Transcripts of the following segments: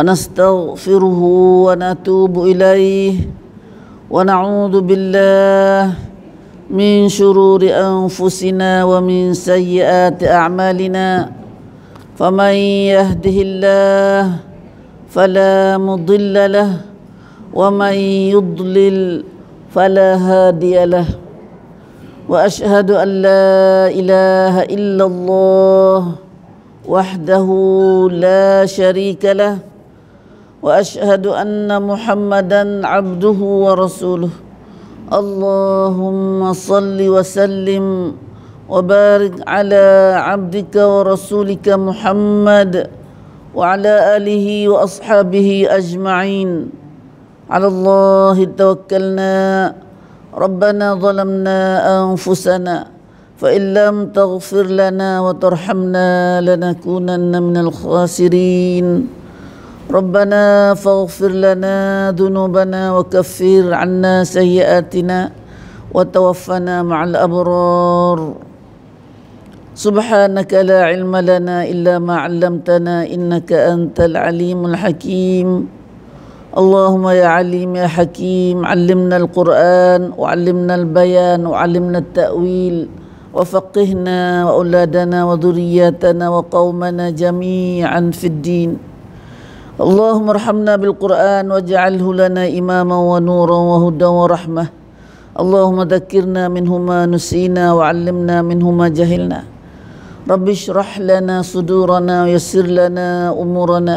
ونستغفره ونتوب إليه ونعوذ بالله من شرور أنفسنا ومن سيئات أعمالنا فمن يهده الله فلا مضل له ومن يضلل فلا هادي له وأشهد أن لا إله إلا الله وحده لا شريك له واشهد ان محمدا عبده ورسوله اللهم صل وسلم وبارك على عبدك ورسولك محمد وعلى اله واصحابه اجمعين على الله توكلنا ربنا ظلمنا انفسنا فان لم تغفر لنا وترحمنا لنكونن من الخاسرين ربنا فاغفر لنا ذنوبنا وكفر عنا سيئاتنا وتوفنا مع الأبرار سبحانك لا علم لنا إلا ما علمتنا إنك أنت العليم الحكيم اللهم يا عليم يا حكيم علمنا القرآن وعلمنا البيان وعلمنا التأويل وفقهنا وأولادنا وذرياتنا وقومنا جميعا في الدين اللهم ارحمنا بالقرآن واجعله لنا إماما ونورا وهدى ورحمة اللهم ذكرنا منهما نسينا وعلمنا منهما جهلنا رب اشرح لنا صدورنا ويسر لنا أمورنا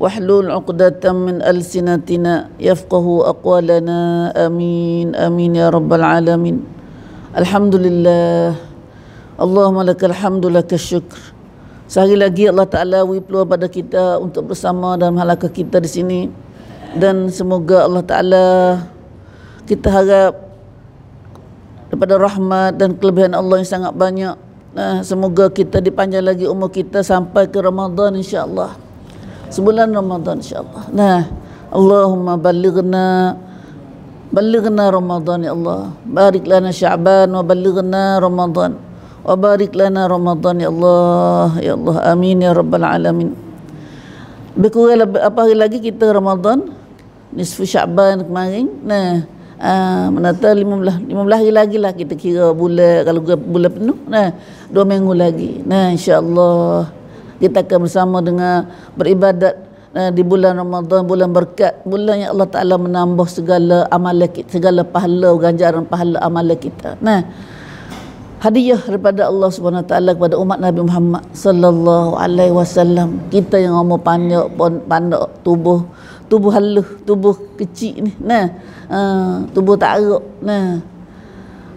واحلل عقدة من ألسنتنا يفقه أقوالنا أمين أمين يا رب العالمين الحمد لله اللهم لك الحمد لك الشكر Sehari lagi Allah Ta'ala beri peluang pada kita untuk bersama dalam halaka kita di sini. Dan semoga Allah Ta'ala kita harap daripada rahmat dan kelebihan Allah yang sangat banyak. Nah, eh, semoga kita dipanjang lagi umur kita sampai ke Ramadan insyaAllah. Sebulan Ramadan insyaAllah. Nah, Allahumma balighna balighna Ramadan ya Allah. Barik lana Sya'ban wa balighna Ramadan wa barik lana Ramadan ya Allah ya Allah amin ya rabbal alamin berkurang apa hari lagi kita Ramadhan? nisfu Syaban kemarin nah Uh, menata 15 15 hari lagi lah kita kira bulan kalau bulan penuh nah dua minggu lagi nah insyaallah kita akan bersama dengan beribadat uh, di bulan Ramadhan, bulan berkat bulan yang Allah Taala menambah segala amal kita segala pahala ganjaran pahala amal kita nah hadiah daripada Allah Subhanahu taala kepada umat Nabi Muhammad sallallahu alaihi wasallam. Kita yang umur panjang pun tubuh tubuh halus, tubuh kecil ni. Nah, uh, tubuh tak arak. Nah.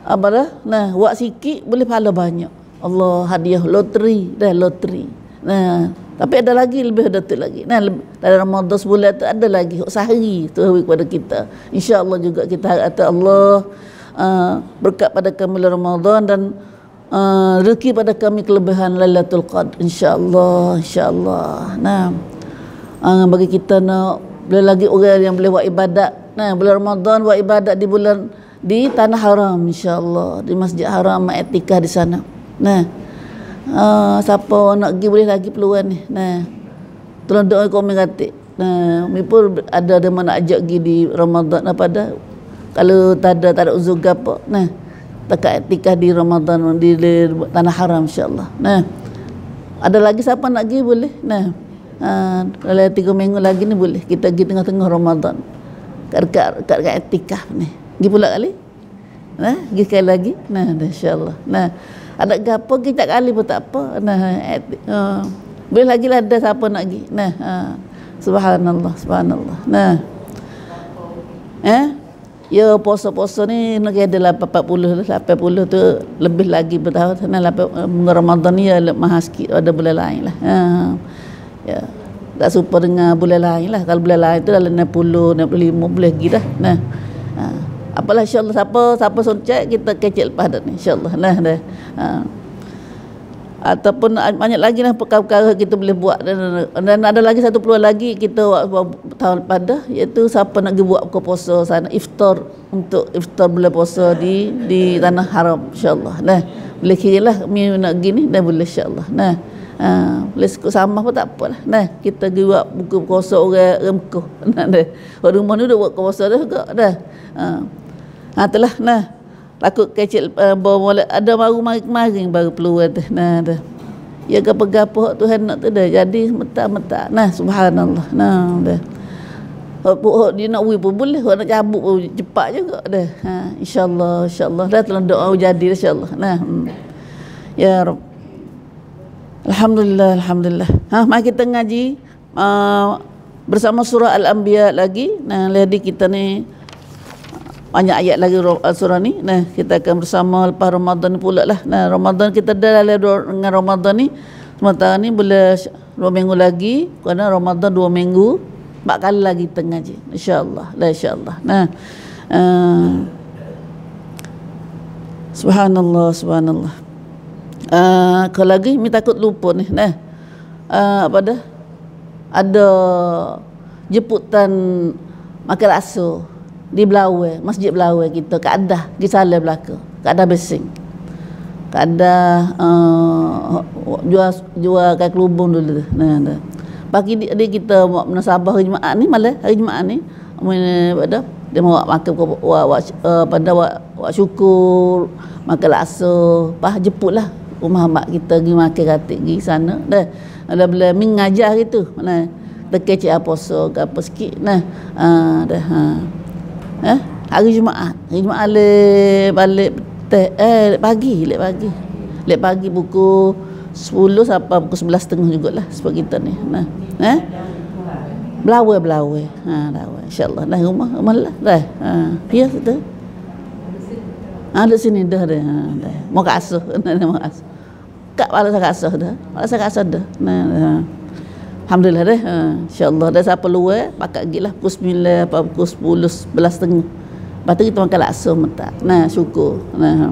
Apa dah? Nah, buat sikit boleh pahala banyak. Allah hadiah loteri dah loteri. Nah, tapi ada lagi lebih ada tu lagi. Nah, dalam Ramadan sebulan tu ada lagi sehari tu kepada kita. Insya-Allah juga kita harap Allah Uh, berkat pada kami bulan Ramadan dan uh, rezeki pada kami kelebihan Lailatul Qadar insya-Allah insya-Allah. Nah. Uh, bagi kita nak boleh lagi orang yang boleh buat ibadat. Nah, bulan Ramadan buat ibadat di bulan di tanah haram insya-Allah, di Masjid Haram etika di sana. Nah. Uh, siapa nak pergi boleh lagi peluang ni. Nah. Tolong doa komen kat. Nah, mi pun ada ada mana ajak pergi di Ramadan apa dah? kalau tak ada tak ada uzur apa nah tak tikah di Ramadan di, tanah haram insyaallah nah ada lagi siapa nak pergi boleh nah ha, uh, tiga minggu lagi ni boleh kita pergi tengah-tengah Ramadan dekat dekat tikah ni pergi pula kali nah pergi sekali lagi nah insyaallah nah ada gapo kita kali pun tak apa nah etik, uh, ha. boleh lagi lah ada siapa nak pergi nah uh, subhanallah subhanallah nah eh ya puasa-puasa ni nak negara dalam 40 80 tu lebih lagi bertahun sana lapan eh, Ramadan ni ya, mahal sikit ada bulan lain lah ha. ya tak serupa dengan bulan lain lah kalau bulan lain tu dalam 60 65 boleh pergi dah nah ha. apalah insyaallah siapa siapa suncek kita kecil pada ni insyaallah nah dah ha ataupun banyak lagi lah perkara-perkara kita boleh buat dan, dan ada lagi satu peluang lagi kita tahun pada dah iaitu siapa nak pergi buat buka sana iftar untuk iftar boleh puasa di di tanah haram insyaallah nah boleh kira lah mi nak pergi ni dah boleh insyaallah nah ha, boleh sekut sama pun tak apa lah. nah kita pergi buat buku puasa orang remkuh nah orang rumah ni buat puasa dah juga dah ha, ha telah nah lakuk kecil uh, bermula ada baru maring-maring baru peluang tu nah tu ya gapo-gapo Tuhan nak tu dah jadi meta-meta nah subhanallah nah dah Oh, dia nak wui pun boleh. Kalau nak cabut pun cepat juga. Dah. Ha, InsyaAllah. InsyaAllah. Dah telah doa jadi. InsyaAllah. Nah. Hmm. Ya Rab. Alhamdulillah. Alhamdulillah. Ha, mari kita ngaji. Uh, bersama surah Al-Anbiya lagi. Nah, lady kita ni banyak ayat lagi eh, surah ni nah kita akan bersama lepas Ramadan pula lah nah Ramadan kita dah lalu dengan Ramadan ni sementara ni boleh dua minggu lagi kerana Ramadan dua minggu empat kali lagi tengah je insyaAllah lah insyaAllah nah uh, subhanallah subhanallah uh, kalau lagi mi takut lupa ni nah uh, apa dah ada jeputan makan rasul di Belawe, Masjid Belawe kita, Kak Dah, di Salah Belaka, Kak Dah Besing. Kak Dah uh, eh, jual, jual kain kelubung dulu. Nah, nah. Pagi dia, kita buat menasabah hari Jumaat ni, malah hari Jumaat ni, pada dia mau makan eh, pada buat syukur, makan laksa, pah jeput lah rumah mak kita pergi makan katik pergi sana. Dah, ada bila mengajar gitu, mana? Tekecik apa lah so, apa sikit. Nah, uh, dah. Uh. Eh? Hari Jumaat. Hari Jumaat le balik teh eh pagi, le pagi. Le pagi buku 10 sampai buku 11.30 jugaklah sebab kita ni. Nah. Eh? Belawa belawa. Ha, belawa. Ha, Insya-Allah dah rumah, rumah lah. Dah. Ha, pia ya, tu. Ha, duduk sini dah dah. Ha, dah. Mau kasuh, nak mau kasuh. Kak pala saya kasuh dah. Pala saya kasuh dah. Nah, dah. Alhamdulillah dah. Ha, Allah dah siapa luar. Eh? Pakat pergi lah. Pukul 9, apa, pukul 10, 11.30. Lepas tu kita makan laksa mentak. Nah, syukur. Nah. Ha.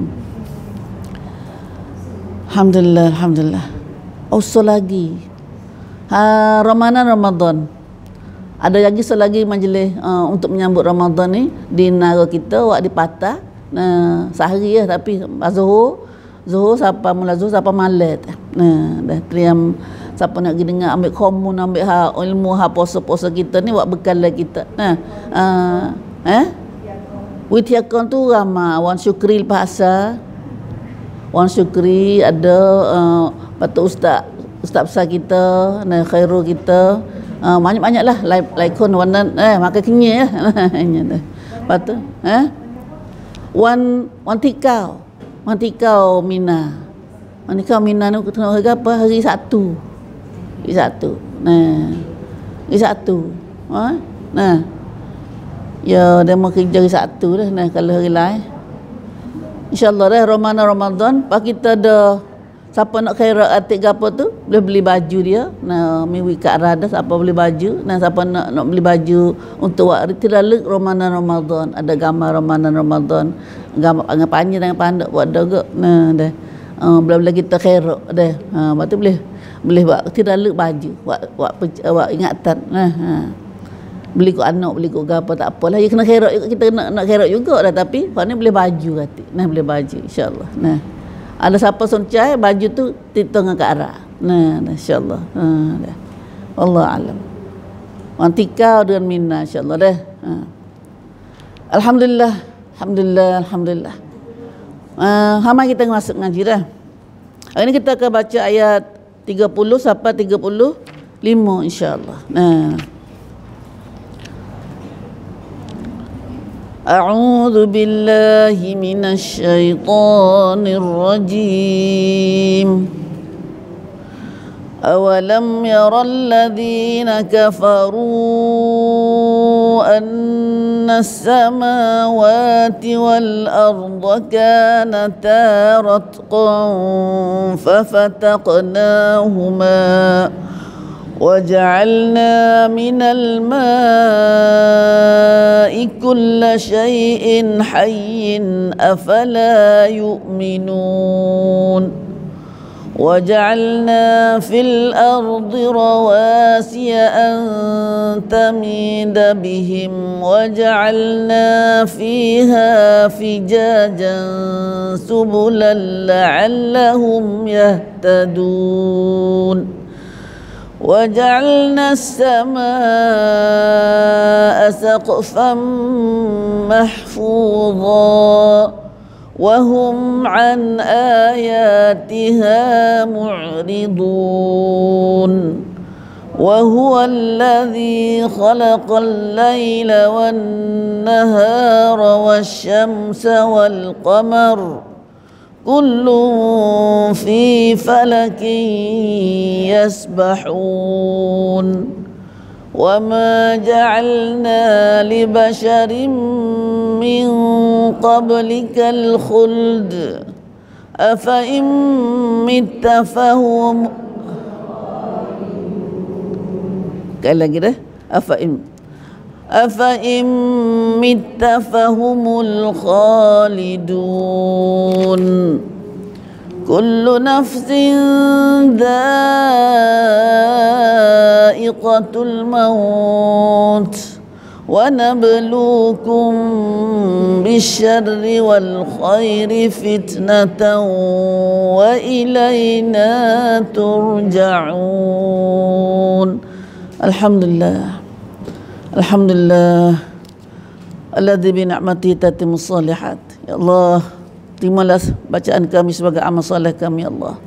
Alhamdulillah, Alhamdulillah. Usul lagi. Ha, Ramadan, Ramadan. Ada lagi usul lagi majlis uh, untuk menyambut Ramadan ni. Di naga kita, wak di patah. Nah, sehari ya, tapi. Zuhur. Zuhur, siapa mula zuhur, siapa malat. Nah, dah teriam siapa nak pergi dengar ambil khomun ambil ha ilmu ha puasa-puasa kita ni buat bekal lah kita nah ha. eh ha, ha? Witiakon tu ramai Wan Syukri bahasa Wan Syukri ada ha, Patut Ustaz Ustaz besar kita Nah Khairu kita uh, Banyak-banyak lah Laikon Wan Eh maka kenyai ya. lah Lepas tu Eh Wan Wan Tikau Wan Tikau Mina Wan Tikau Mina ni Kena hari apa Hari satu. Lagi satu. Nah. Lagi satu. Ha? Nah. Ya, dia mau kerja lagi satu dah. Nah, kalau hari lain. InsyaAllah dah, Ramadan Ramadan. Pak kita ada, siapa nak kira atik ke tu, boleh beli baju dia. Nah, miwi kat rada, siapa beli baju. Nah, siapa nak nak beli baju untuk wakri. Tidak lelik Ramadan Ramadan. Ada gambar Ramadan Ramadan. Gambar dengan panjang, dengan pandang buat dah. Nah, dah. Uh, ah, Belum-belum kita kira dah. Ha, uh, lepas tu boleh boleh buat tidak lalu baju buat buat, buat, eh, buat ingatan nah, ha, ha. beli kot anak beli kot gapa tak apalah you ya, kena kerok juga kita nak nak kerok juga dah tapi maknanya boleh baju kata nah boleh baju insyaallah nah ada siapa suncai baju tu titung ke arah nah, nah insyaallah ha dah Allah alam nanti dengan minna insyaallah dah ha. alhamdulillah alhamdulillah alhamdulillah Uh, ha, Hama kita masuk ngaji dah. Hari ini kita akan baca ayat 30 sampai 35 insyaAllah. أعوذ بالله من الشيطان الرجيم أولم يرى الذين كفروا أن السماوات والأرض كانتا رتقا ففتقناهما وجعلنا من الماء كل شيء حي أفلا يؤمنون وجعلنا في الأرض رواسي أن تميد بهم وجعلنا فيها فجاجا سبلا لعلهم يهتدون وجعلنا السماء سقفا محفوظا وهم عن آياتها معرضون وهو الذي خلق الليل والنهار والشمس والقمر كل في فلك يسبحون وما جعلنا لبشر من قبلك الخلد أفإن مت فهم قال لك ده أفإن أفإن مت فهم الخالدون كل نفس ذائقة الموت ونبلوكم بالشر والخير فتنة وإلينا ترجعون الحمد لله الحمد لله الذي بنعمته تتم الصالحات يا الله Terimalah bacaan kami sebagai amal salih kami Allah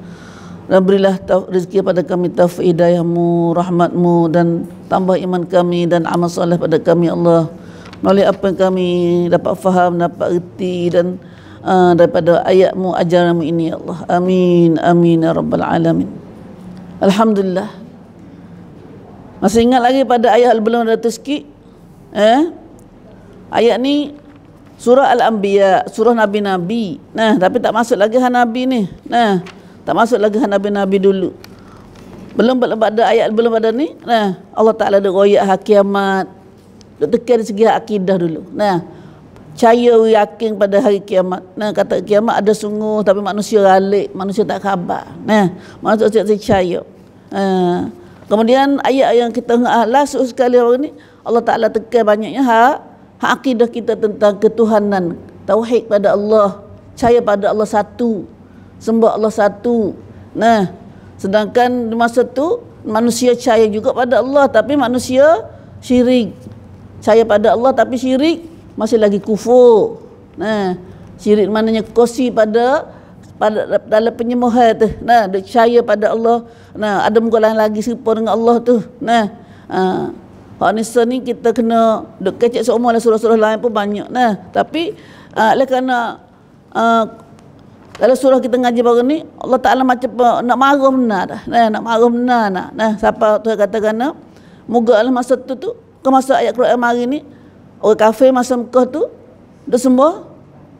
Dan berilah rezeki pada kami Taufiq rahmatmu Dan tambah iman kami dan amal salih pada kami Allah Melalui apa yang kami dapat faham, dapat erti Dan uh, daripada ayatmu, ajaranmu ini Allah Amin, amin ya Rabbal Alamin Alhamdulillah Masih ingat lagi pada ayat al-Bulam Datuski? Eh? Ayat ni Surah Al-Anbiya, surah Nabi-Nabi. Nah, tapi tak masuk lagi hal Nabi ni. Nah, tak masuk lagi hal Nabi-Nabi dulu. Belum, belum ada ayat belum ada ni. Nah, Allah Ta'ala ada royak hak kiamat. Dia tekan segi akidah dulu. Nah, caya yakin pada hari kiamat. Nah, kata kiamat ada sungguh tapi manusia ralik. Manusia tak khabar. Nah, manusia tak percaya. Nah, kemudian ayat yang kita last sekali hari ni. Allah Ta'ala tekan banyaknya hak hak akidah kita tentang ketuhanan tauhid pada Allah caya pada Allah satu sembah Allah satu nah sedangkan di masa tu manusia caya juga pada Allah tapi manusia syirik caya pada Allah tapi syirik masih lagi kufur nah syirik maknanya kosi pada pada dalam penyembahan tu nah percaya pada Allah nah ada muka lain lagi serupa dengan Allah tu nah uh, Harnessa ni kita kena duk kecek seumur lah surah-surah lain pun banyak Nah, Tapi uh, kerana uh, ah, kalau surah kita ngaji baru ni Allah Ta'ala macam uh, nak marah benar dah. Nah, nak marah benar nak. Nah, siapa tu kata kerana moga Allah masa tu tu ke masa ayat Quran mari ni orang kafir masa Mekah tu dah semua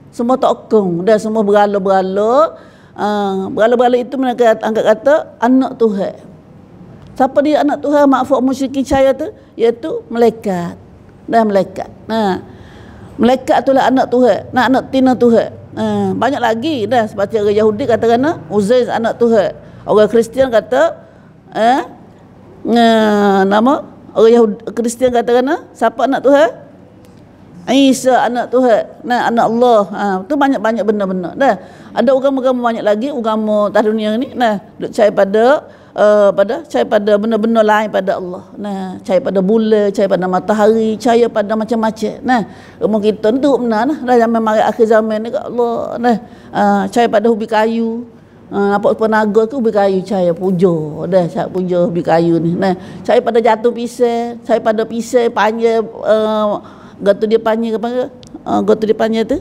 semua tak kong. Dah semua beralo-beralo. Uh, ah, beralo-beralo itu mereka angkat kata anak Tuhan. Siapa dia anak Tuhan makfuk musyriki cahaya tu? Iaitu malaikat. Dan malaikat. Ha. Malaikat tu lah anak Tuhan. Nak anak tina Tuhan. Ha. Banyak lagi dah. Seperti orang Yahudi kata kena Uzais anak Tuhan. Orang Kristian kata eh? Ha. nama orang Yahudi Kristian kata kena siapa anak Tuhan? Isa anak Tuhan, nah, anak Allah. Ha, tu banyak-banyak benda-benda. Nah, ada agama-agama banyak lagi agama tanah dunia ni. Nah, duk cai pada uh, pada cai pada benda-benda lain pada Allah. Nah, cai pada bulan, cai pada matahari, cai pada macam-macam. Nah, umur kita ni duk benar nah. Dah zaman mari akhir zaman ni kat Allah. Nah, uh, cai pada ubi kayu. Uh, nampak penaga tu ubi kayu cahaya puja dah cahaya puja ubi kayu ni nah cahaya pada jatuh pisang cahaya pada pisang panjang uh, Gatuh dia panjang ke ah, panggil? Ha, gatu dia panjang tu?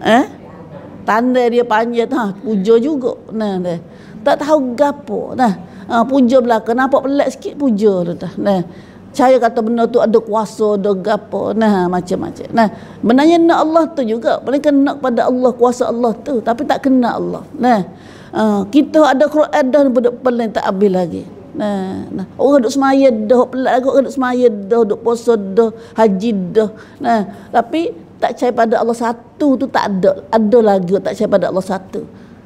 Eh? Tanda dia panjang tu. Ha, puja juga. Nah, nah. Tak tahu gapo. Nah. Ha, puja belakang. Nampak pelak sikit puja tu. Nah. Saya kata benda tu ada kuasa, ada gapo. Nah, macam-macam. Nah, menanya nak Allah tu juga. Mereka nak pada Allah, kuasa Allah tu. Tapi tak kena Allah. Nah. Ha, kita ada Quran dan benda paling tak ambil lagi. Nah, nah. Orang duduk semaya dah, pelat lagu orang duduk semaya dah, duduk puasa dah, haji dah. Nah, tapi tak percaya pada Allah satu tu tak ada. Ada lagi tak percaya pada Allah satu.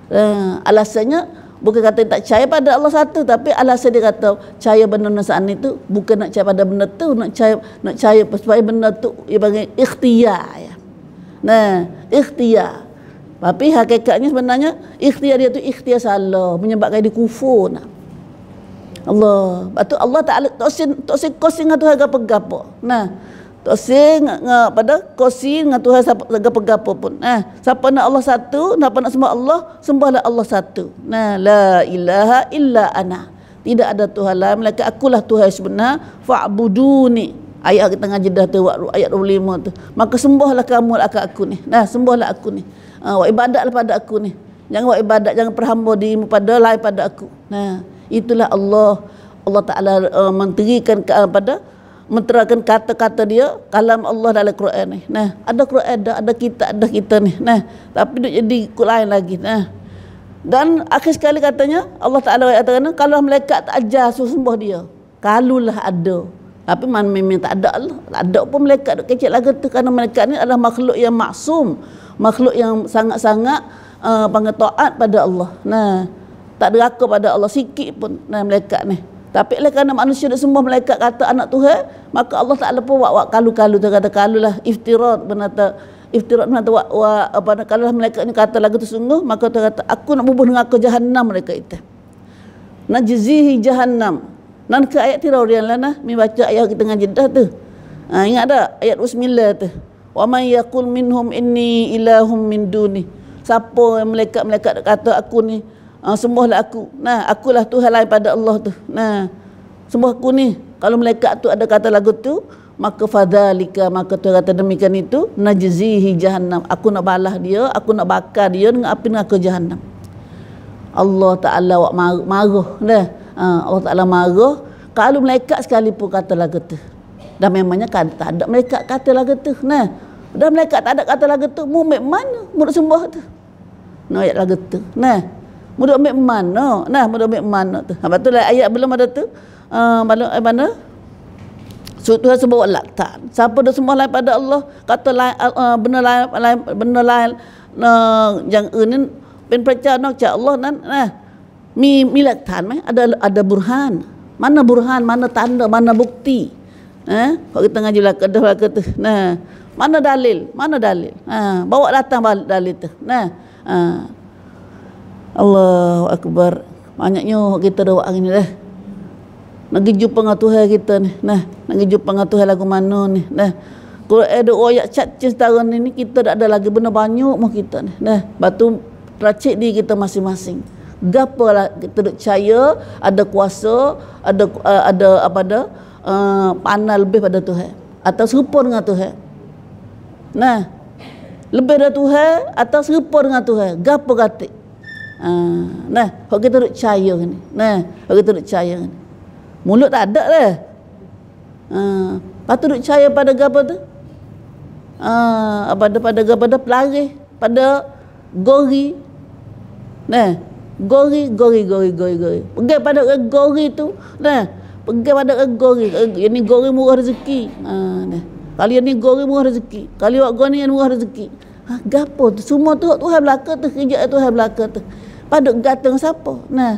Nah, alasannya bukan kata tak percaya pada Allah satu tapi alasan dia kata percaya benda nasaan itu bukan nak percaya pada benda tu nak percaya nak percaya supaya benda tu dia panggil ikhtiar ya. Nah, ikhtiar. Tapi hakikatnya sebenarnya ikhtiar dia tu ikhtiar salah menyebabkan dia kufur nah. Allah. Batu Allah Taala tosin tosin kosin ngatu harga pegapo. Nah. Tosin ngah pada kosin ngatu harga pegapo pun. Nah, siapa nak Allah satu, siapa nak semua Allah, sembahlah Allah satu. Nah, la ilaha illa ana. Tidak ada Tuhan lain melainkan lah Tuhan sebenar. Fa'buduni. Ayat kita ngaji dah tu ayat ulama tu. Maka sembahlah kamu lah aku nih. Nah, sembahlah aku nih. Ah, uh, ibadatlah pada aku nih. Jangan buat ibadat, jangan perhamba diri pada lain pada aku. Nah itulah Allah Allah Taala uh, menterikan kepada uh, menterakan kata-kata dia kalam Allah dalam Quran ni nah ada Quran dah ada kita ada kita ni nah tapi dia jadi ikut lain lagi nah dan akhir sekali katanya Allah Taala ayat kata kalau malaikat tak ajar sembah dia kalulah ada tapi man memang tak ada Allah, Tak ada pun malaikat duk kecil lagi tu kerana malaikat ni adalah makhluk yang maksum, makhluk yang sangat-sangat uh, pengetaat pada Allah. Nah, tak ada raka pada Allah sikit pun dalam malaikat ni. Tapi lah kerana manusia dah semua malaikat kata anak Tuhan, maka Allah tak pun buat-buat kalu-kalu tu kata kalulah, lah iftirat benata iftirat benata wak, apa nak kalau malaikat ni kata lagu tu sungguh, maka tu kata aku nak bubuh dengan aku jahannam mereka itu. Najizihi jahannam. Nan ke ayat tirau rian lana, mi baca ayat kita dengan jeddah tu. Ha, ingat tak ayat usmila tu. Wa man yaqul minhum inni ilahum min duni. Siapa malaikat-malaikat kata aku ni Ah sembahlah aku. Nah, akulah Tuhan lain pada Allah tu. Nah. Sembah aku ni. Kalau malaikat tu ada kata lagu tu, maka fadzalika maka tu kata demikian itu najzihi jahannam. Aku nak balas dia, aku nak bakar dia dengan api neraka jahannam. Allah Taala wak marah, marah nah. Ha, Allah Taala marah kalau malaikat sekalipun kata lagu tu. Dan memangnya kan tak ada malaikat kata lagu tu. Nah. Dan malaikat tak ada kata lagu tu, mu mana? Mu sembah tu. Nak ayat lagu tu. Nah. Mudah ambil mana? Nah, mudah ambil mana tu? Habis tu lah ayat belum ada tu. Uh, mana, mana? Suruh Tuhan sebuah laktan. Siapa dah semua lain pada Allah. Kata lain, uh, eh, benda lain, lain benda lain. Uh, yang ini, pen percaya nak cakap Allah. Nah, nah. Mi, mi laktan, eh? ada, ada burhan. Mana burhan, mana tanda, mana bukti. Eh? Kalau kita ngaji lah, kata, kata, nah. Mana dalil? Mana dalil? Ha, bawa datang balik dalil tu. Nah. Ha. Allahu akbar. Banyaknya kita dah buat hari ni dah. Nak pergi jumpa dengan Tuhan kita ni. Nah, nak pergi jumpa dengan Tuhan lagu mana ni. Nah. Kalau ada ayat cat cintara ni ni kita tak ada lagi benda banyak mah kita ni. Nah, batu racik ni kita masing-masing. Gapo lah kita duk percaya ada kuasa, ada uh, ada apa ada uh, eh, panah lebih pada Tuhan atau serupa dengan Tuhan. Nah, lebih dari Tuhan atau serupa dengan Tuhan. Gapo katik? Ha, nah, hok kita duk cayuh ni. Nah, hok kita duk cayuh ni. Mulut tak ada lah. Ah, ha, patut duk cayuh pada gapo tu? Ah, apa pada pada gapo pada pelarih, pada gori. Nah, gori gori gori gori gori. Pergi pada gori tu. Nah, pergi pada gori. Ini gori murah rezeki. Ah, nah. Kali ini gori murah rezeki. Kali wak gori ni murah rezeki. Ha, gapo tu? Semua tu Tuhan belaka tu, kerja Tuhan belaka tu pada gateng siapa nah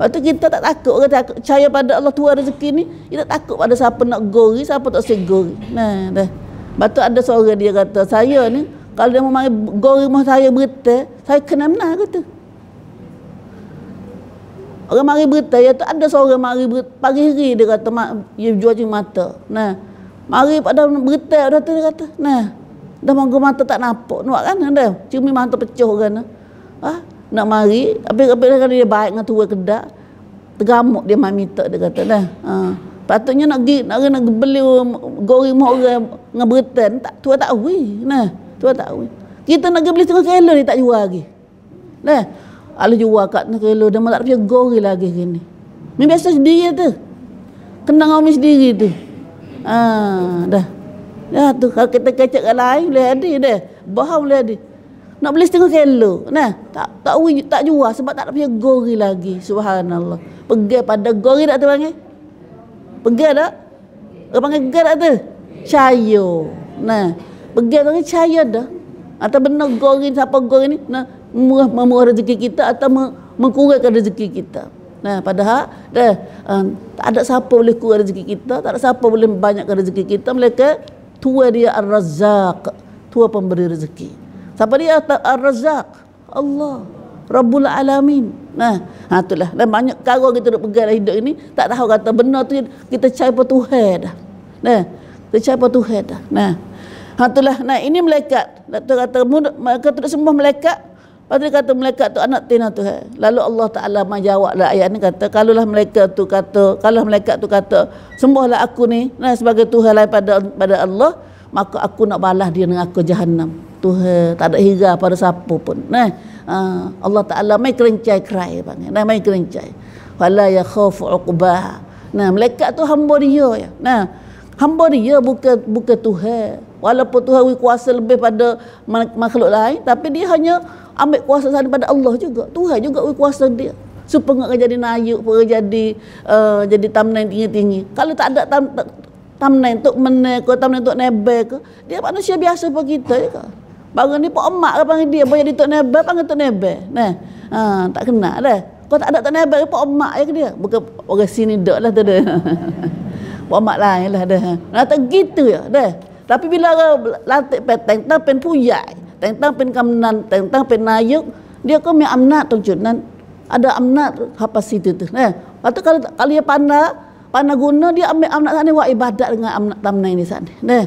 waktu kita tak takut kata percaya pada Allah tuan rezeki ni kita takut pada siapa nak gori siapa tak segori nah dah waktu ada seorang dia kata saya ni kalau dia mau mari gori mau saya berita saya kena menang kata orang mari berita ya tu ada seorang mari pagi hari dia kata mak dia ya, jual mata nah mari pada berita ada tu dia kata nah dah mau mata tak nampak nak kan dah cumi mata pecah kan ah nak mari tapi tapi dah dia baik dengan tua kedak tergamuk dia mami tak dia kata dah ha. patutnya nak gi nak nak beli goreng mak orang dengan beretan tak tua tak wui nah tua tak wui kita nak beli setengah kilo ni tak jual lagi nah ala jual kat setengah kilo dah malah dia goreng lagi gini ni biasa dia tu kena ngomis sendiri tu ha. dah Ya tu kalau kita kecek lain boleh ada dah. Bahau boleh ada nak beli setengah kilo nah tak tak tak jual sebab tak ada punya gori lagi subhanallah pergi pada gori tak terpanggil pergi tak orang panggil gerak tu cayo nah pergi orang cayo dah atau benar gori siapa gori ni nah murah memurah rezeki kita atau me, mengkurangkan rezeki kita Nah, padahal dah um, tak ada siapa boleh kurang rezeki kita, tak ada siapa boleh banyakkan rezeki kita, mereka tua dia ar-Razzaq, tua pemberi rezeki. Siapa dia? Ar-Razak. Allah. Rabbul Alamin. Nah, ha, itulah. Dan banyak kara kita duk pegang dalam hidup ini. Tak tahu kata benar tu kita cari apa Tuhan dah. Nah, kita cari apa Tuhan dah. Nah. Ha, itulah. Nah, ini melekat. Tuhan kata, mereka tu semua melekat. Lepas tu kata melekat tu anak tina tu. Eh. Lalu Allah Ta'ala menjawab lah ayat ni kata, kalaulah mereka tu kata, kalaulah mereka tu kata, lah aku ni nah, sebagai Tuhan lain pada, pada Allah, maka aku nak balas dia dengan aku jahannam. Tuhan, tak ada hira pada siapa pun. Nah, ah, Allah Taala mai kerencai kerai bang. Nah, mai kerencai. Wala ya khauf uqbah. Nah, malaikat tu hamba dia ya. Nah, hamba dia bukan bukan Tuhan. Walaupun Tuhan wi kuasa lebih pada makhluk lain, tapi dia hanya ambil kuasa daripada Allah juga. Tuhan juga wi kuasa dia. Supaya enggak jadi nayuk, supaya jadi uh, jadi tamnan tinggi-tinggi. Kalau tak ada tam, tamnan untuk menek, tamnan untuk nebek, dia manusia biasa pun kita. Ya. Kah? Barang ni pun emak lah panggil dia. boleh dia Tok Nebel, panggil Tok Nebel. Nah. Ha, tak kena, dah. Kalau tak ada Tok Nebel, pun emak je ke dia. Bukan orang sini dah lah tu dia. Pak emak lain lah dah. Nah, tak gitu ya dah. Tapi bila orang latih pen tentang pen puyai, tentang pen kamnan, tentang pen nayuk, dia kau mi amnat tu Ada amnat kapasiti tu. Nah, eh. kalau kalau dia pandai, Pana guna dia ambil amnak sana buat ibadat dengan amnak tamna ini sana. Ha, Neh,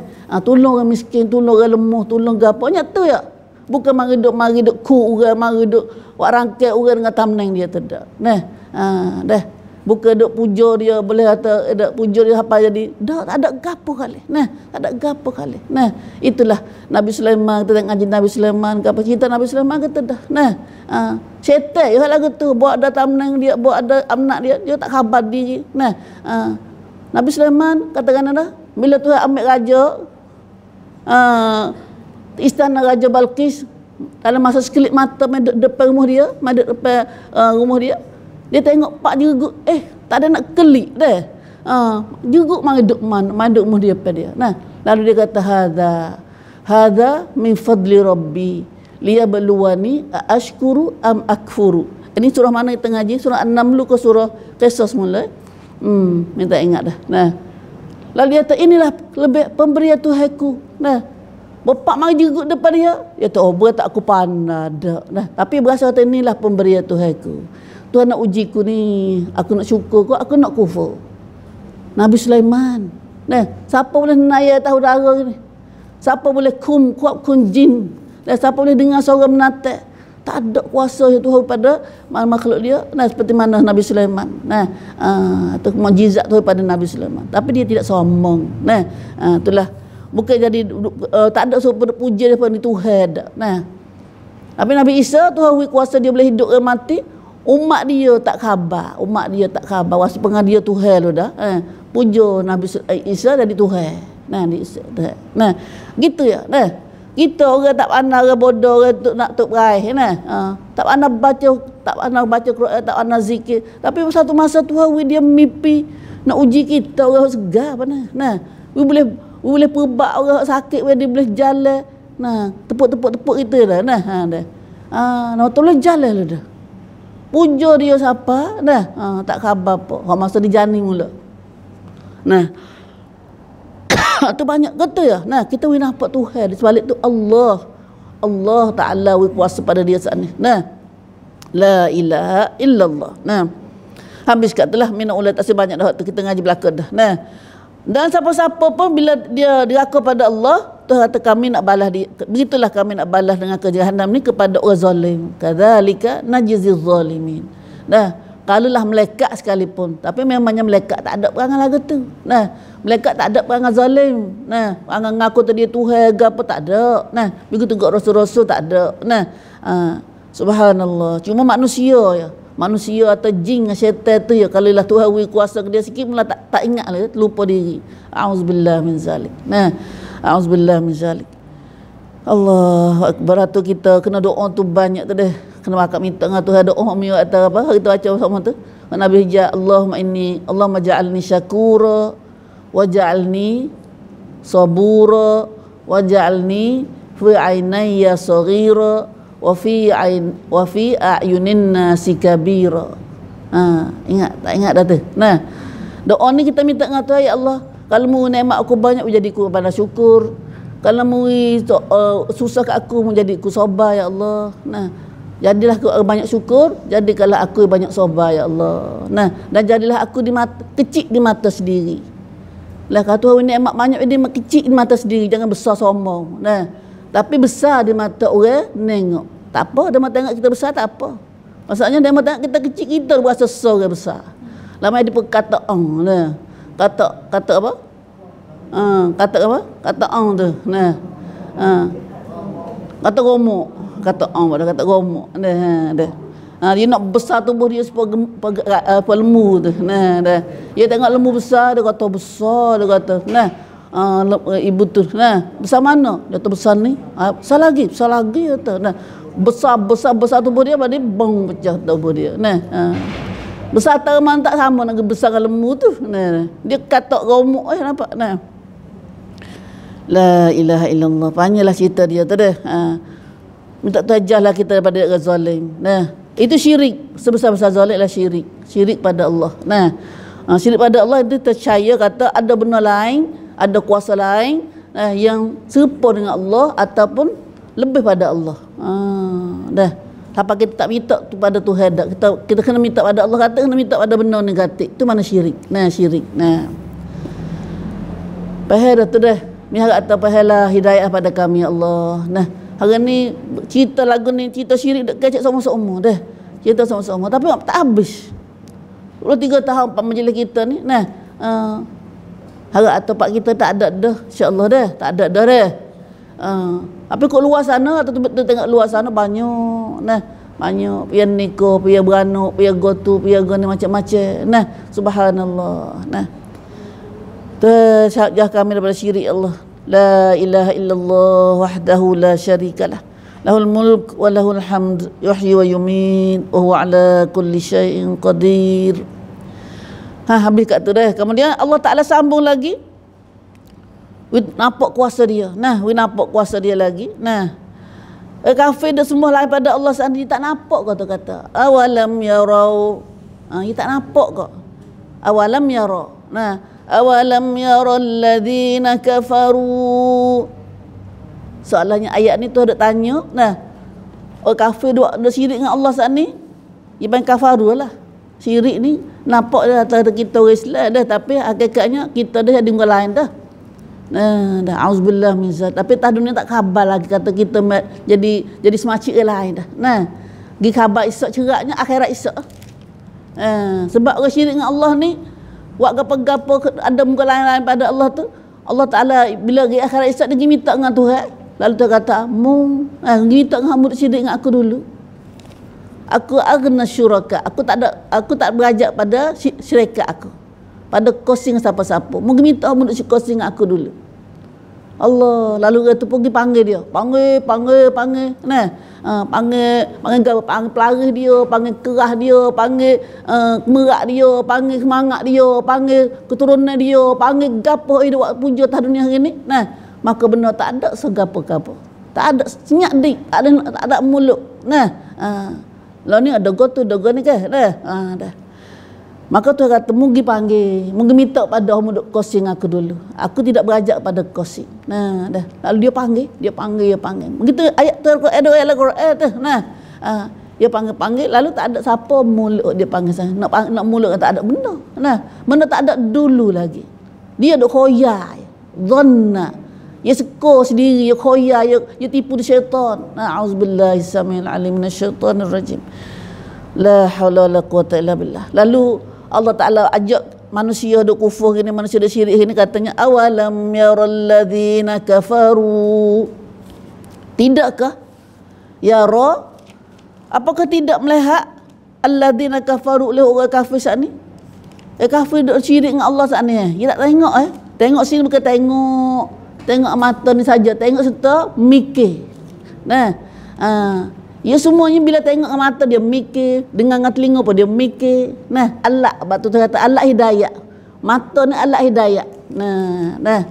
tolong orang miskin, tolong orang lemah, tolong apa nya tu ya. Bukan mari duk mari duk ku orang mari duk buat rangkai orang dengan tamna dia tidak. Neh, ah ha, deh. Bukan duk puja dia boleh kata eh, duk puja dia apa jadi. Dah ada gapo kali. Nah, ada gapo kali. Nah, itulah Nabi Sulaiman kita tengah jin Nabi Sulaiman gapo cerita Nabi Sulaiman kata dah. Nah. Ha, cetek je lagu tu buat ada tamnang dia buat ada anak dia dia tak khabar diri. Nah. Ha, Nabi Sulaiman katakan ada bila Tuhan ambil raja uh, istana raja Balkis dalam masa sekelip mata main depan rumah dia main depan uh, rumah dia dia tengok pak jeruk, eh tak ada nak kelik dah. Ha, jeruk mengaduk mana, mengaduk mu dia pada dia. Nah, lalu dia kata hadza. Hadza min fadli rabbi liyabluwani ashkuru am akfuru. Ini surah mana yang tengah jin? Surah enam lu ke surah Qisas mula? Hmm, minta ingat dah. Nah. Lalu dia kata inilah lebih pemberian Tuhanku. Nah. Bapak mari jeruk depan dia. Dia kata, oh, tak aku pandai. Nah. Tapi berasa kata inilah pemberian Tuhanku. aku. Tuhan nak uji ku ni. Aku nak syukur ku, aku nak kufur. Nabi Sulaiman. Nah, siapa boleh naya tahu dara ni? Siapa boleh kum kuap kun jin? Nah, siapa boleh dengar suara menatak? Tak ada kuasa yang Tuhan pada makhluk dia. Nah, seperti mana Nabi Sulaiman? Nah, uh, ah, itu mujizat tu pada Nabi Sulaiman. Tapi dia tidak sombong. Nah, uh, itulah bukan jadi uh, tak ada sebab puja daripada Tuhan. Nah. Tapi Nabi Isa Tuhan kuasa dia boleh hidup ke mati umat dia tak khabar umat dia tak khabar Wasi pengah dia tuhan lo dah eh puja nabi eh, Isa dari tuhan nah ni nah gitu ya nah kita orang tak pandai orang bodoh orang tu nak tutup rai nah ha. tak pandai baca tak pandai baca Quran tak pandai zikir tapi satu masa tuhan dia mimpi nak uji kita orang segar apa nah nah we boleh we boleh perbak orang sakit we dia boleh jalan nah tepuk-tepuk tepuk kita dah nah ha dah ah nak tolong jalan lah dah Puja dia siapa? Dah. Ha, tak khabar apa. Hak masa dia jani mula. Nah. tu banyak kata ya. Nah, kita we nampak Tuhan. Sebalik tu Allah. Allah Taala we kuasa pada dia saat ni. Nah. La ilaha illallah. Nah. Habis kat telah mina ulat tak sebanyak dah tu kita ngaji belaka dah. Nah. Dan siapa-siapa pun bila dia diraka pada Allah, Tuhan kata kami nak balas di, begitulah kami nak balas dengan kerja jahanam ni kepada orang zalim. Kadzalika najzi zalimin. Nah, kalaulah melekat sekalipun tapi memangnya melekat tak ada perangai lagu tu. Nah, melekat tak ada perangai zalim. Nah, orang ngaku tadi Tuhan ke apa tak ada. Nah, begitu juga rasul-rasul tak ada. Nah, ha, subhanallah. Cuma manusia ya manusia atau jin dan syaitan tu ya kalaulah Tuhan kuasa ke dia sikit mula tak tak ingat lah, terlupa ya, diri auzubillah min zalik nah A'udzubillah min Allah Allahu akbar tu kita kena doa tu banyak tu deh kena makan minta dengan Tuhan doa mi atas apa kita baca sama tu Nabi ja Allahumma inni Allah majalni syakura wa ja'alni sabura wa ja'alni fi ainayya saghira wa fi ain wa fi ayunin nasi kabira ha ingat tak ingat dah tu nah doa ni kita minta dengan Tuhan ya Allah kalau mu nikmat aku banyak menjadi ku pada syukur. Kalau mu uh, susah ke aku menjadi ku sabar ya Allah. Nah, jadilah aku banyak syukur, jadikanlah aku banyak sabar ya Allah. Nah, dan jadilah aku di mata, kecil di mata sendiri. Lah kata Tuhan emak banyak ini kecil di mata sendiri, jangan besar sombong. Nah, tapi besar di mata orang nengok. Tak apa, dia mau tengok kita besar tak apa. Maksudnya dia mata tengok kita kecil kita rasa sorang besar. Lama dia kata oh, nah kata kata apa? Ha, kata apa? Kata ang tu. Nah. Ha. Kata gomok. Kata ang pada kata gomok. Nah, ha, dah. Ha, dia nak besar tubuh dia sebagai apa lemu tu. Nah, dah. Dia tengok lemu besar dia kata besar dia kata. Nah. Ha, ibu tu. Nah, besar mana? Dia kata besar ni. Ha, besar lagi, besar lagi kata. Nah. Besar besar besar tubuh dia pada bang pecah tubuh dia. Nah. Ha. Besar teman tak sama nak besar lemu tu. Nah, dia katok romok eh nampak. Nah. La ilaha illallah. Panjalah cerita dia tu dah. Ha. Minta tajahlah kita daripada orang zalim. Nah, itu syirik. Sebesar-besar zalim lah syirik. Syirik pada Allah. Nah. Ha, syirik pada Allah itu tercaya kata ada benda lain, ada kuasa lain nah, yang serupa dengan Allah ataupun lebih pada Allah. Ha, dah tanpa kita tak minta kepada Tuhan dak kita kita kena minta pada Allah kata kena minta pada benda negatif tu mana syirik nah syirik nah pahal dah tu dah mi harap atas pahalah hidayah pada kami ya Allah nah hari ni cerita lagu ni cerita syirik dak kecek sama-sama dah cerita sama-sama tapi tak habis tiga tahun pak majlis kita ni nah uh, harap atas pak kita tak ada dah insyaallah dah tak ada dah dah tapi ha. kok luar sana atau tu, tengok luar sana banyak nah banyak pia nikah pia beranak pia gotu pia gani macam-macam nah subhanallah nah tersyajah kami daripada syirik Allah la ilaha illallah wahdahu la syarikalah lahul mulk wa lahul hamd yuhyi wa yumin wa huwa ala kulli syai'in qadir Ha, habis kat tu dah. Kemudian Allah Ta'ala sambung lagi. We nampak kuasa dia. Nah, we nampak kuasa dia lagi. Nah. Eh, kafir dah semua lain pada Allah sendiri tak nampak kata kata. Awalam yarau. Ha, dia tak nampak kok. Awalam ya yarau. Nah, awalam ya yarau alladhina kafaru. Soalannya ayat ni tu ada tanya. Nah. Oh kafir dua, ada syirik dengan Allah saat ni. Dia kafaru lah. Syirik ni nampak dah atas kita orang Islam dah. Tapi hakikatnya kita dah ada orang lain dah. Nah, eh, dah auzubillah min zat tapi tah dunia tak khabar lagi kata kita mat, jadi jadi semacik lain dah nah gi khabar esok ceraknya akhirat esok eh, sebab orang syirik dengan Allah ni buat gapo-gapo ada muka lain-lain pada Allah tu Allah Taala bila gi akhirat esok dia minta dengan Tuhan lalu dia kata mu eh minta dengan hamba syirik dengan aku dulu aku agna syuraka aku tak ada aku tak berajak pada syirik aku pada kosing siapa-siapa. Mungkin minta pun nak kosing aku dulu. Allah, lalu dia tu pun pergi panggil dia. Panggil, panggil, panggil. Nah, uh, panggil, panggil, panggil, panggil pelarih dia, panggil kerah dia, panggil uh, merak dia, panggil semangat dia, panggil keturunan dia, panggil gapo hidup waktu puja tahun dunia hari ni. Nah, maka benar tak ada segapa-gapa. Tak ada senyap di, tak ada, tak ada mulut. Nah, uh, lalu ni ada gotu, ada gotu ni ke? Nah, uh, dah. Maka Tuhan kata, mungkin panggil. Mungkin minta pada orang duduk kosi dengan aku dulu. Aku tidak berajak pada kosi. Nah, dah. Lalu dia panggil. Dia panggil, dia panggil. Begitu ayat Tuhan kata, ada ayat Al-Quran eh, tu. Nah. Ah, dia panggil-panggil. Lalu tak ada siapa mulut dia panggil. Saya. Nak, panggil, nak mulut kan tak ada benda. Nah. mana tak ada dulu lagi. Dia dok khoyai. Zonna. Dia sekor sendiri. Dia khoyai. Dia, dia tipu di syaitan. Na'udzubillah. Assalamualaikum warahmatullahi wabarakatuh. La haula wala quwata illa billah. Lalu Allah Ta'ala ajak manusia duk kufur gini, manusia duk syirik gini katanya awalam yaralladhina kafaru tidakkah ya ra apakah tidak melihat alladhina kafaru oleh orang kafir saat ni eh kafir duk syirik dengan Allah saat ni eh? dia tak tengok eh tengok sini bukan tengok tengok mata ni saja tengok serta mikir nah ah uh. Ya semuanya bila tengok mata dia mikir, dengar dengan telinga pun dia mikir. Nah, Allah batu tu kata Allah hidayah. Mata ni Allah hidayah. Nah, nah.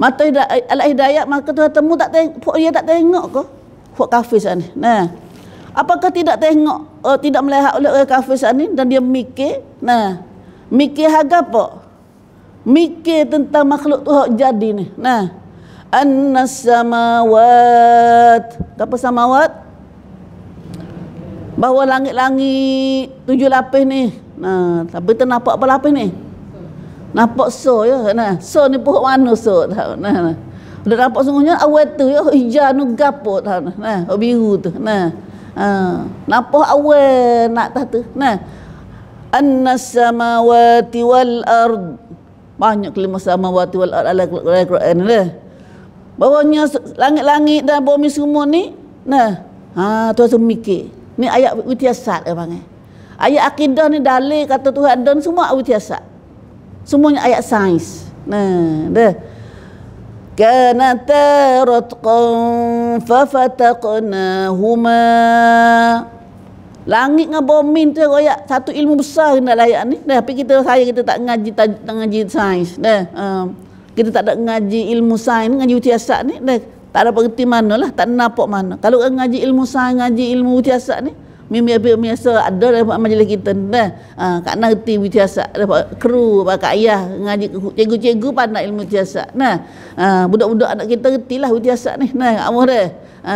Mata hidayah, Allah hidayah maka tu kata mu tak tengok, pok dia tak tengok ke? Pok kafir sana. Nah. Apakah tidak tengok, uh, tidak melihat oleh orang eh, kafir sana dan dia mikir? Nah. Mikir harga apa? Mikir tentang makhluk tu jadi ni. Nah. anas nasamawat Apa samawat? Apa samawat? bahawa langit-langit tujuh lapis ni nah tapi tu nampak apa lapis ni nampak so ya nah so ni pokok mana so tahu nah, nah. Dah nampak sungguhnya awal tu ya hijau nu gapo tahu nah, nah oh, biru tu nah ha nampak awal nak tah tu nah annas samawati wal ard banyak kelima samawati wal ard ala Quran lah bawanya langit-langit dan bumi semua ni nah ha tu tu mikir Ni ayat utiasat ke bang? Ayat akidah ni dalil kata Tuhan dan semua utiasat. Semuanya ayat sains. Nah, dah. Kana taratqan fa fataqnahuma. Langit dengan bumi tu royak satu ilmu besar kena layak ni. Dah, tapi kita saya kita tak ngaji tak, ngaji sains. Dah. Ah. kita tak ada ngaji ilmu sains, ngaji utiasat ni. Dah, tak dapat kerti mana lah, tak nampak mana. Kalau orang ngaji ilmu sah, ngaji ilmu biasa ni, biasa ada dalam majlis kita ni. Kan? Ha, kat nak kerti utiasa, dapat kru, kak ayah, ngaji cikgu-cikgu pada ilmu biasa. Nah, ha, budak-budak anak kita ngerti lah biasa ni. Nah, kat amur dia. Ha,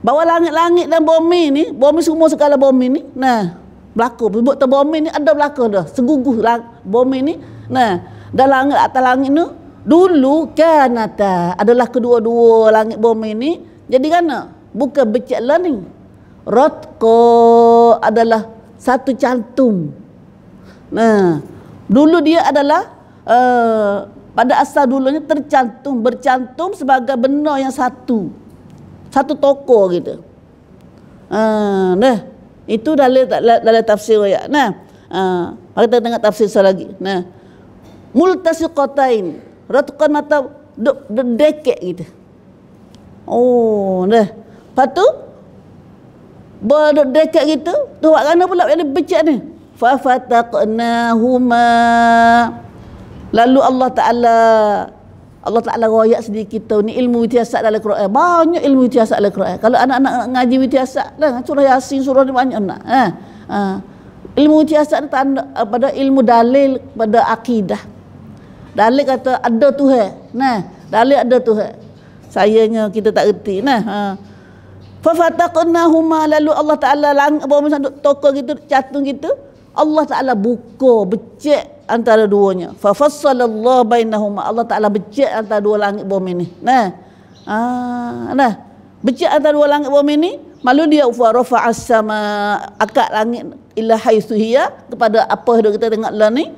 bawa langit-langit dan bumi ni, bumi semua segala bumi ni, nah, belaku Buat bumi ni ada belaku dah. Seguguh lah bumi ni. Nah, dan langit atau langit ni, Dulu kanata adalah kedua-dua langit bumi ini. Jadi kena? buka becek learning. Rotko adalah satu cantum. Nah, dulu dia adalah uh, pada asal dulunya tercantum, bercantum sebagai benda yang satu. Satu toko gitu. Uh, ah, nah, itu dalam dalam tafsir ayat. Nah, uh, kita tengok tafsir lagi. Nah, multasiqatain. Ratukan mata duk dedeket gitu. Oh, dah. Lepas tu berdekat gitu, tu buat kerana pula yang becak ni. Fa fataqnahuma. Lalu Allah Taala Allah Taala royak sedikit tau ni ilmu witiasat dalam Quran. Banyak ilmu witiasat dalam Quran. Kalau anak-anak ngaji witiasat lah, surah Yasin, surah ni banyak nak. Ha. Ha. Ilmu witiasat ni tanda pada ilmu dalil pada akidah. Dalil kata ada Tuhan. Nah, dalil ada Tuhan. Sayangnya kita tak reti nah. Ha. Fa fataqnahuma lalu Allah Taala lang apa macam toko gitu catung gitu. Allah Taala buka becek antara duanya. Fa fassalallahu bainahuma. Allah Taala becek antara dua langit bumi ni. Nah. Ha, nah. Becek antara dua langit bumi ni Malu dia ufa rafa as-sama akat langit ila haythu kepada apa yang kita tengok lah ni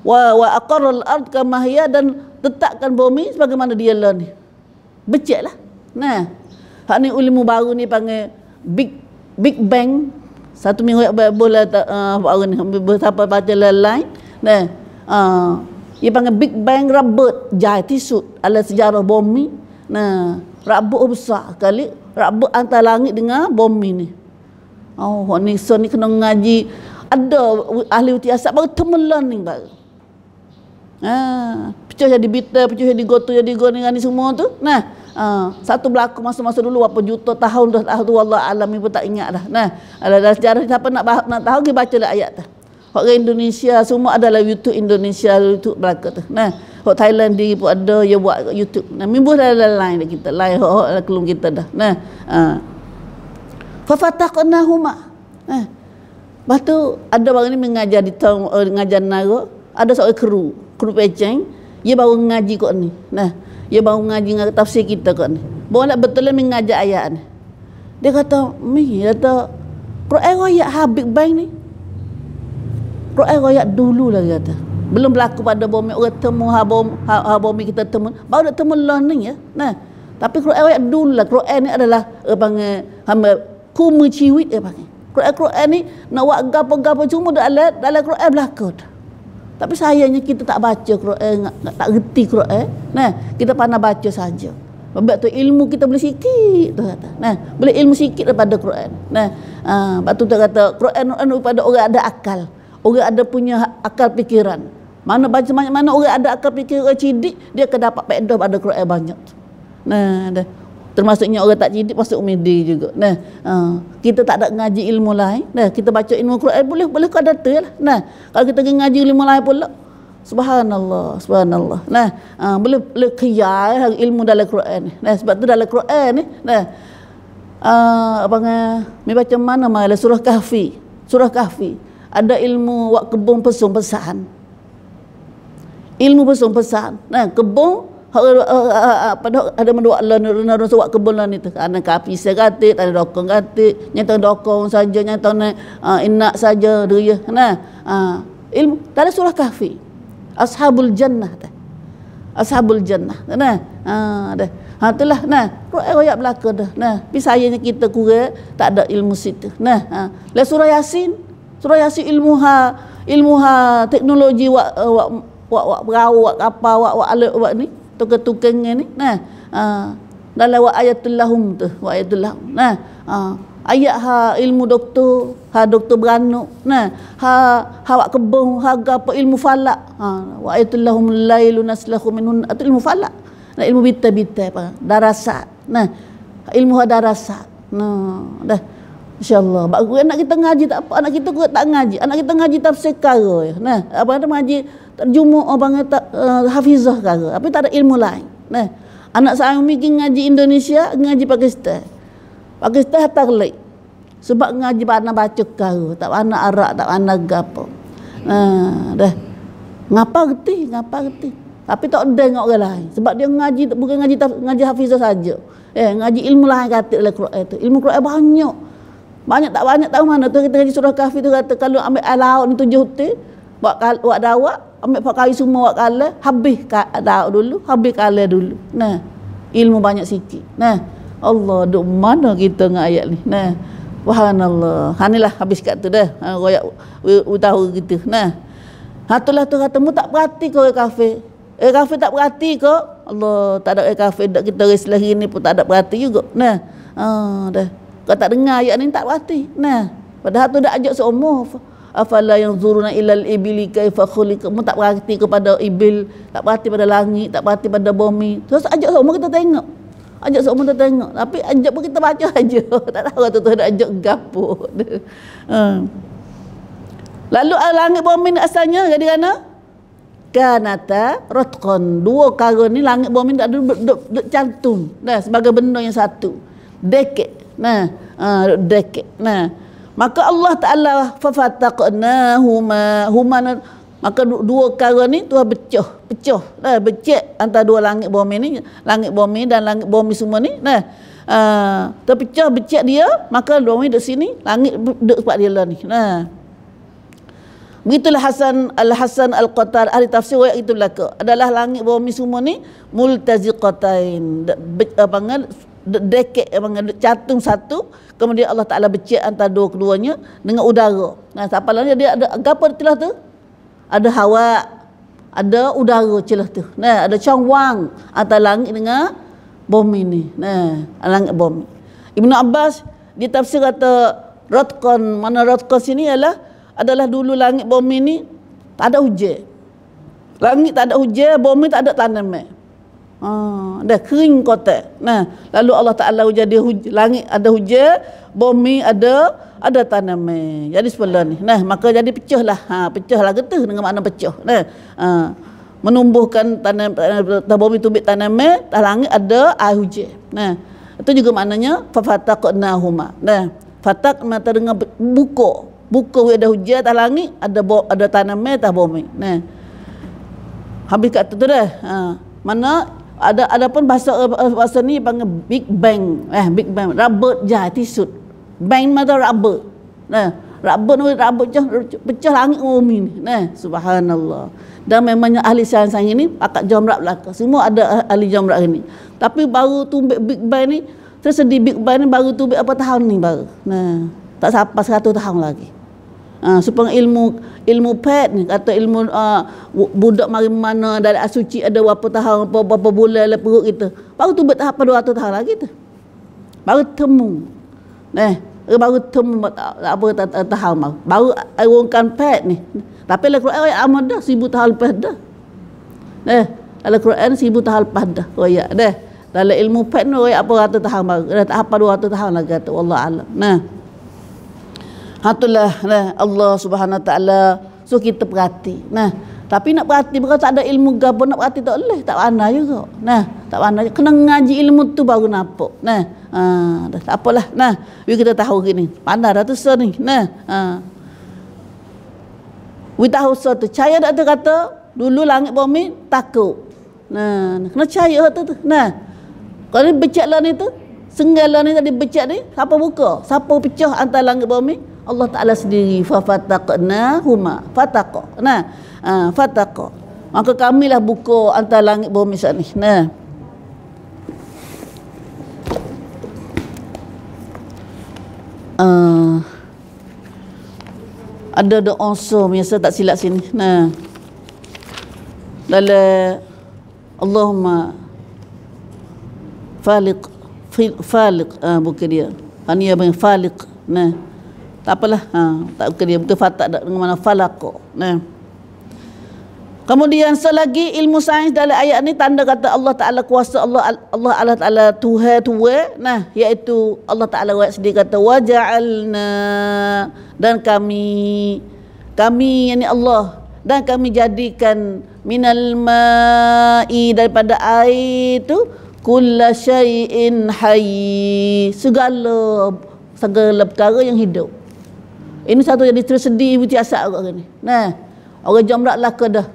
wa wa aqarra al-ard kama hiya dan tetapkan bumi sebagaimana dia lah ni. Beciklah. Nah. Hak ni ulimu baru ni panggil big big bang. Satu minggu yang boleh ah, uh, baru ni siapa baca lah lain. Nah. Uh, dia panggil big bang rabot jai tisut ala sejarah bumi. Nah, rabot besar kali rabot antara langit dengan bumi ni. Oh, ni so ni kena ngaji ada ahli utiasat baru temelan ni baru. Ha. pecah jadi bitter, pecah jadi gotu, jadi goni, goni semua tu. Nah, Uh, satu berlaku masa-masa dulu berapa juta tahun dah tahu tu Allah alami pun tak ingat dah. Nah, ada dalam sejarah siapa nak bah- nak tahu dia baca lah ayat tu. Orang Indonesia semua adalah YouTube Indonesia YouTube berlaku tu. Nah, orang Thailand dia pun ada dia buat YouTube. Nah, mimbuh dah ada lain dah kita. Lain hok hok lah kelum kita dah. Nah. Ha. Fa fataqna huma. Nah. Batu ada orang ni mengajar di tong uh, eh, mengajar naga, ada seorang kru grup ejen dia baru ngaji kot ni nah dia baru ngaji dengan tafsir kita kot ni bawa nak betul lah mengajak ayat ni dia kata mi kata Quran royak habib baik ni Quran royak dulu lah dia kata belum berlaku pada bomi orang temu habom habomi ha, kita temu baru nak temu lah ni ya nah tapi Quran royak dulu lah Quran ni adalah bang eh, hamba kumu ciwit dia panggil Quran Quran ni nak buat gapo-gapo cuma dalam dalam Quran berlaku tu tapi sayangnya kita tak baca Quran, eh, tak reti Quran. Nah, kita pandai baca saja. Sebab tu ilmu kita boleh sikit tu kata. Nah, boleh ilmu sikit daripada Quran. Nah, ah, sebab tu tu kata Quran anu pada orang ada akal. Orang ada punya akal fikiran. Mana baca mana orang ada akal fikiran cidik dia akan dapat faedah pada Quran banyak. Nah, dah termasuknya orang tak cidik masuk umidi juga nah ha. kita tak ada ngaji ilmu lain nah kita baca ilmu Quran boleh boleh kau data lah nah kalau kita pergi ngaji ilmu lain pula subhanallah subhanallah nah ha. boleh boleh kiyai eh, ilmu dalam Quran nah sebab tu dalam Quran ni eh, nah ha. apa nge mi baca mana mai surah kahfi surah kahfi ada ilmu wak kebun pesong pesan ilmu pesong pesan nah kebun. Eh, eh, eh, Pada ada mendua lan nerun nerun sewak kebulan itu. Ada lah kapi segati, ada dokong gati. Nyata dokong saja, nyata ne inak saja dia. Nah, ilmu tadi surah kafi. Ashabul jannah tu. Ashabul jannah. Nah, ada. Ha itulah nah, roh ayo belaka dah. Nah, pi kita kurang tak ada ilmu situ. Nah, ha. Le lah surah Yasin, surah Yasin ilmu ha, ilmu ha teknologi wak wak wak wak wak apa wak wak alat wak ni tukang-tukang ni nah ha ah, dalam wa ayatul lahum tu wa ayatul lahum nah ha ah, ayat ha ilmu doktor ha doktor beranak nah ha ha wak kebung harga apa ilmu falak ha wa ayatul lahum lailun naslahu minun atul ah, ilmu falak nah ilmu bita-bita apa darasat nah ilmu darasat nah dah InsyaAllah. Bagus anak kita ngaji tak apa. Anak kita kuat tak ngaji. Anak kita ngaji tafsir karo. Ya. Nah, apa nama ngaji? terjumu orang kata uh, eh, hafizah kata. Tapi tak ada ilmu lain. Nah, eh. anak saya umi pergi ngaji Indonesia, ngaji Pakistan. Pakistan tak lain. Sebab ngaji anak baca kata. Tak anak arak, tak anak gapo. Nah, eh, dah. Ngapa reti, ngapa reti. Tapi tak dengar orang lain. Sebab dia ngaji, bukan ngaji ngaji hafizah saja. Eh, ngaji ilmu lain kata dalam Quran itu. Ilmu Quran banyak. Banyak tak banyak tahu mana tu kita ngaji surah kahfi tu kata kalau ambil air laut ni tujuh hutin buat buat dawak ambil Pakai semua buat kala habis dak dulu habis kala dulu nah ilmu banyak sikit nah Allah duk mana kita dengan ayat ni nah subhanallah hanilah habis kat tu dah ha, royak utahu kita nah hatulah tu kata mu tak perhati kau ke kafe eh kafe tak perhati kau Allah tak ada kafe dak kita ris lagi ni pun tak ada perhati juga nah ha dah kau tak dengar ayat ni tak perhati nah padahal tu dak ajak seumur afala yang zuruna ilal ibili kaifa khuliq mu tak berhati kepada ibil tak berhati pada langit tak berhati pada bumi terus ajak semua kita tengok ajak semua kita tengok tapi ajak pun kita baca aja tak tahu tu tuan ajak gapo hmm. lalu ah, langit bumi ni asalnya jadi kerana kanata rotkon dua kara ni langit bumi tak ada cantum nah sebagai benda yang satu deket nah ah, uh, deket nah maka Allah Taala fafataqnahuma huma maka dua perkara ni tu pecah pecah dah becek antara dua langit bumi ni langit bumi dan langit bumi semua ni nah uh, terpecah becek dia maka dua bumi dekat sini langit dekat sebab dia lah ni nah Begitulah Hasan Al-Hasan Al-Qatar Ahli tafsir Wayak itu berlaku Adalah langit bumi semua ni Multaziqatain Apa ngan dekat memang catung satu kemudian Allah Taala becik antara dua keduanya dengan udara. Nah, siapa lagi dia ada apa celah tu? Ada hawa, ada udara celah tu. Nah, ada cawang antara langit dengan bumi ni. Nah, langit bumi. Ibnu Abbas dia tafsir kata ratqan mana ratqan sini adalah adalah dulu langit bumi ni tak ada hujan. Langit tak ada hujan, bumi tak ada tanaman. Ha, dah kering kota. Nah, lalu Allah Taala hujan dia huj, langit ada hujan, bumi ada ada tanaman. Eh. Jadi sebelah ni. Nah, maka jadi pecahlah. Ha, pecahlah getah dengan makna pecah. Nah. Ha, menumbuhkan tanam tanah bumi tumbuk tanaman, eh, dah langit ada air hujan. Nah. Itu juga maknanya fafataqnahuma. Nah, fatak mata dengan buka. Buka ada hujan tak langit, ada ada tanaman eh, tak bumi. Nah. Habis kat tu dah. Ha, mana ada ada pun eh, bahasa bahasa ni panggil big bang eh big bang rubber ja tisut bang mata rubber nah rubber ni rubber je pecah langit bumi ni nah subhanallah dan memangnya ahli sains sains ni pakat jamrak belaka semua ada ahli jamrak ni tapi baru tumbuk big bang ni terus di big bang ni baru tumbuk apa tahun ni baru nah tak sampai 100 tahun lagi Ha, supaya ilmu ilmu pet ni kata ilmu uh, budak mari mana dari asuci ada berapa tahun apa berapa bulan dalam perut kita. Baru tu bertahap 200 tahun lagi tu. Baru temu. Eh, baru temu ah, apa tahap mau. Baru ayunkan pet ni. Tapi lah Quran ayat amal dah 1000 tahun lepas dah. Eh, ala Quran 1000 tahun lepas dah. Oh deh. Dalam ilmu pet ni ayat apa rata tahap baru. Dah tahap 200 tahun lagi tu, wallahu alam. Nah. Itulah nah, Allah Subhanahu taala so kita perhati. Nah, tapi nak perhati bukan tak ada ilmu gapo nak perhati tak boleh, tak ana juga. Nah, tak ana kena ngaji ilmu tu baru nampak. Nah, ha, dah, tak apalah. Nah, biar kita tahu gini. Pandai dah tu so ni. Nah, ha. We tahu so tu. Cahaya dah tu kata, dulu langit bumi takut. Nah, kena caya tu tu. Nah. Kalau ni becak lah ni tu, Senggala lah ni tadi becak ni, siapa buka? Siapa pecah antara langit bumi? Allah Taala sendiri fa fataqna huma fataqna ha fataq maka kamilah buka antara langit bumi sat ni nah uh, ada the also biasa tak silap sini nah dalam Allahumma faliq fi, faliq ah uh, bukan dia ani yang faliq nah tak apalah ha, tak kena betul fatak dengan mana falaq nah Kemudian selagi ilmu sains dalam ayat ni tanda kata Allah Taala kuasa Allah Allah Allah Taala tuha tuwe nah iaitu Allah Taala ayat sendiri kata waja'alna dan kami kami yakni Allah dan kami jadikan minal ma'i daripada air itu kullasyai'in hayy segala segala perkara yang hidup ini satu jadi tersedih ibu tiasat orang ni. Nah. Orang lah laka dah.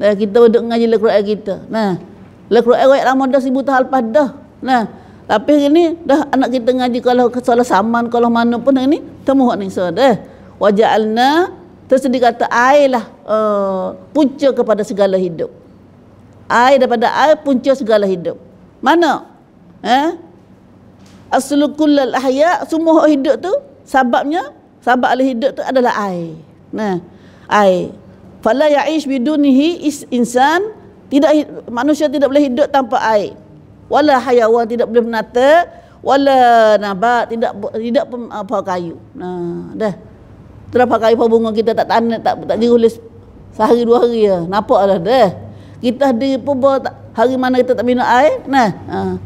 Nah kita duduk ngaji lekrok air kita. Nah. Lekrok air ramo dah sibuk tahal pas dah. Nah. Tapi hari ni dah anak kita ngaji kalau ke saman kalau mana pun hari ni temu hak ni sad eh. Wa ja'alna tersedih kata airlah uh, eh, punca kepada segala hidup. Air daripada air punca segala hidup. Mana? Eh? Aslu kullal ahya semua hidup tu sebabnya sahabat ahli hidup tu adalah ai. Nah, ai. Fala ya'ish bidunihi is insan tidak manusia tidak boleh hidup tanpa air. Wala hayawan tidak boleh menata, wala nabat tidak tidak apa ah, kayu. Nah, dah. Terapa kayu pun bunga kita tak tanam tak tak dirulis sehari dua hari ya. Napa lah dah. Kita di pun hari mana kita tak minum air. Nah, ha. Nah.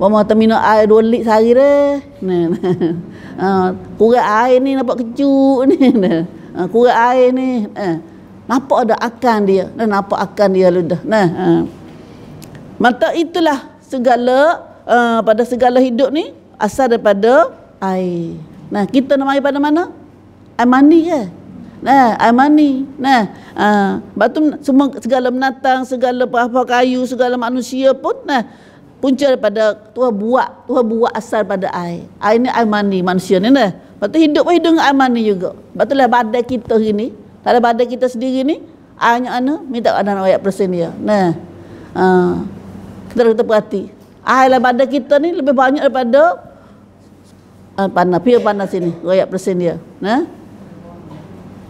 Bama termina air dua lit sehari dah. Ha, ah, kurang air ni nampak kecut ni. Ha, ah, kurang air ni. Ha, nampak ada akan dia. Ha, nampak akan dia lu dah. Nah, ha. Mata itulah segala ha, pada segala hidup ni asal daripada air. Nah, kita nak mari pada mana? Air mani ke? Nah, air mani. Nah, ha. batu semua segala menatang, segala apa-apa kayu, segala manusia pun nah punca daripada Tuhan buat Tuhan buat asal pada air air ni air mani manusia ni dah sebab tu hidup pun hidup air mani juga sebab tu lah badai kita hari ni tak ada badai kita sendiri ni airnya mana minta keadaan rakyat persen dia lah. nah ha. kita harus perhati air lah badai kita ni lebih banyak daripada uh, ah, panas pihak panas ini rakyat persen dia lah. nah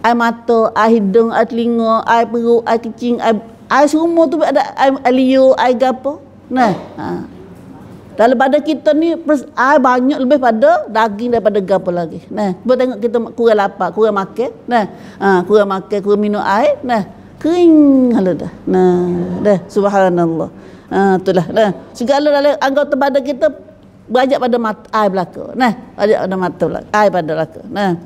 air mata air hidung air telinga air perut air kencing air, air semua tu ada air, air liur air gapo Nah. Ha. Dalam pada kita ni air ah, banyak lebih pada daging daripada gapo lagi. Nah, cuba tengok kita kurang lapar, kurang makan. Nah. Ha, kurang makan, kurang minum air. Nah. Kering hala dah. Nah, dah subhanallah. Ha, itulah. Nah, segala dalam anggota badan kita banyak pada mata air belaka. Nah, ada pada mata belaka, air pada belaka. Nah.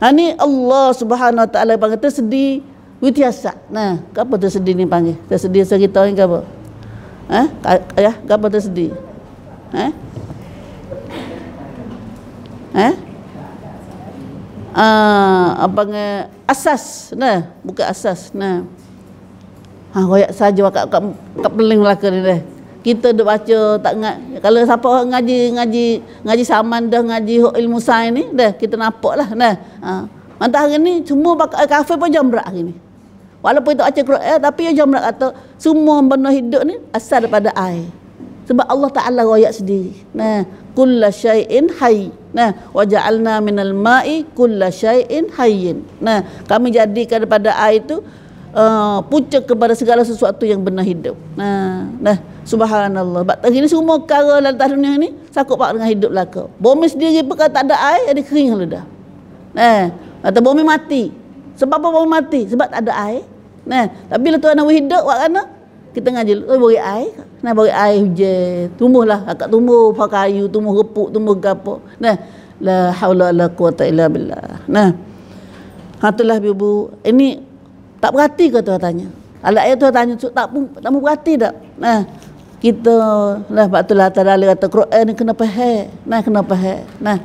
Ha ni Allah Subhanahu taala panggil tersedih witiasa. Nah, apa tersedih ni panggil? Tersedih cerita ni apa? Ha? Ya, ha? Ha? Ah, eh, ya, gapo sedih, Eh? Eh? Ah, apa nge asas nah, buka asas nah. Ha koyak saja kak kak kak peling lah kini deh. Kita dah baca tak ingat. Kalau siapa ngaji ngaji ngaji saman dah ngaji hok ilmu sains ni deh, kita nampaklah nah. Ha. Mantah hari ni semua bakal kafe pun jam berak hari ni. Walaupun itu acah Quran, tapi yang jamrah kata semua benda hidup ni asal daripada air. Sebab Allah Taala royak sendiri. Nah, kullu syai'in hayy. Nah, wa ja'alna minal ma'i kullu syai'in hayyin. Nah, kami jadikan daripada air itu uh, pucuk kepada segala sesuatu yang benda hidup. Nah, nah subhanallah. Sebab tadi semua perkara dalam tanah dunia ni sakut pak dengan hidup laka. Bumi sendiri pun kalau tak ada air, ada kering lah dah. Nah, atau bumi mati. Sebab apa baru mati? Sebab tak ada air. Nah, tapi bila Tuhan nak hidup, buat kerana? Kita ngaji, oh, beri air. Nah, beri air hujan. Tumbuhlah, akak tumbuh, pakai kayu, tumbuh repuk, tumbuh gapo. Nah, la haula la quwata illa billah. Nah. Hatulah ibu, ini tak berhati ke Tuhan tanya? Ada ayat Tuhan tanya, tak pun tak berhati tak? Nah, kita lah patutlah tadi kata Quran ni kena faham. Nah, kena faham. Nah,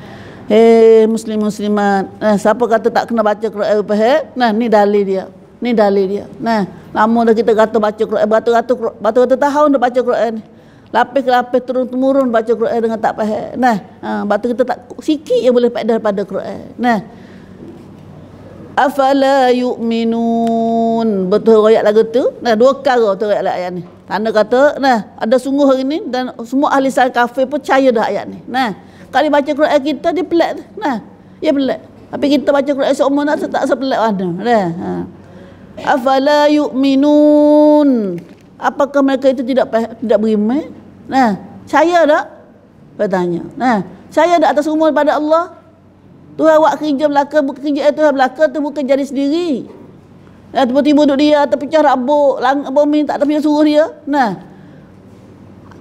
Hei eh, muslim muslimat nah, eh, Siapa kata tak kena baca Quran eh, eh? Nah ni dalil dia Ni dalil dia Nah lama dah kita kata baca Quran eh, beratus batu Beratus-ratus tahun dah baca Quran ni. Lapis ke lapis turun-temurun baca Quran dengan tak faham Nah ha, Beratus kita tak sikit yang boleh pakai daripada Quran eh, Nah Afala yu'minun Betul royak lagu tu Nah dua kali tu royak ayat ni Tanda kata Nah ada sungguh hari ni Dan semua ahli sahabat kafir percaya dah ayat ni Nah kalau dia baca Quran kita dia pelak nah. Ya pelak. Tapi kita baca Quran seumur nak tak sepelak ada, Nah. Ha. Afala yu'minun. Apakah mereka itu tidak tidak beriman? Nah, saya dak bertanya. Nah, saya dak atas umur pada Allah. Tuhan awak kerja belaka, bukan kerja eh, Tuhan belaka tu bukan jadi sendiri. Nah, tiba-tiba duduk dia terpecah rabuk, lang bumi tak tapi suruh dia. Nah,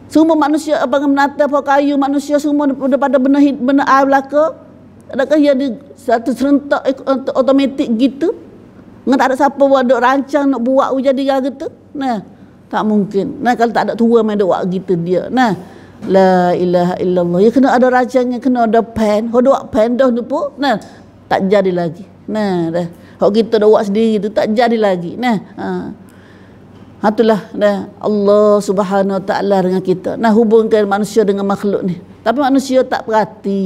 semua manusia abang menata pokok kayu manusia semua daripada benda benda air belaka. Adakah ia di satu serentak otomatik gitu? Ngan ada siapa buat rancang nak buat hujan dia gitu. Nah, tak mungkin. Nah, kalau tak ada tua main buat gitu dia. Nah, la ilaha illallah. Ya kena ada rancang, ya kena ada pen. Ho dua pen dah tu pun. Nah, tak jadi lagi. Nah, dah. Kalau kita dah buat sendiri tu tak jadi lagi. Nah, ha. Itulah nah, Allah subhanahu ta'ala dengan kita. Nah hubungkan manusia dengan makhluk ni. Tapi manusia tak perhati.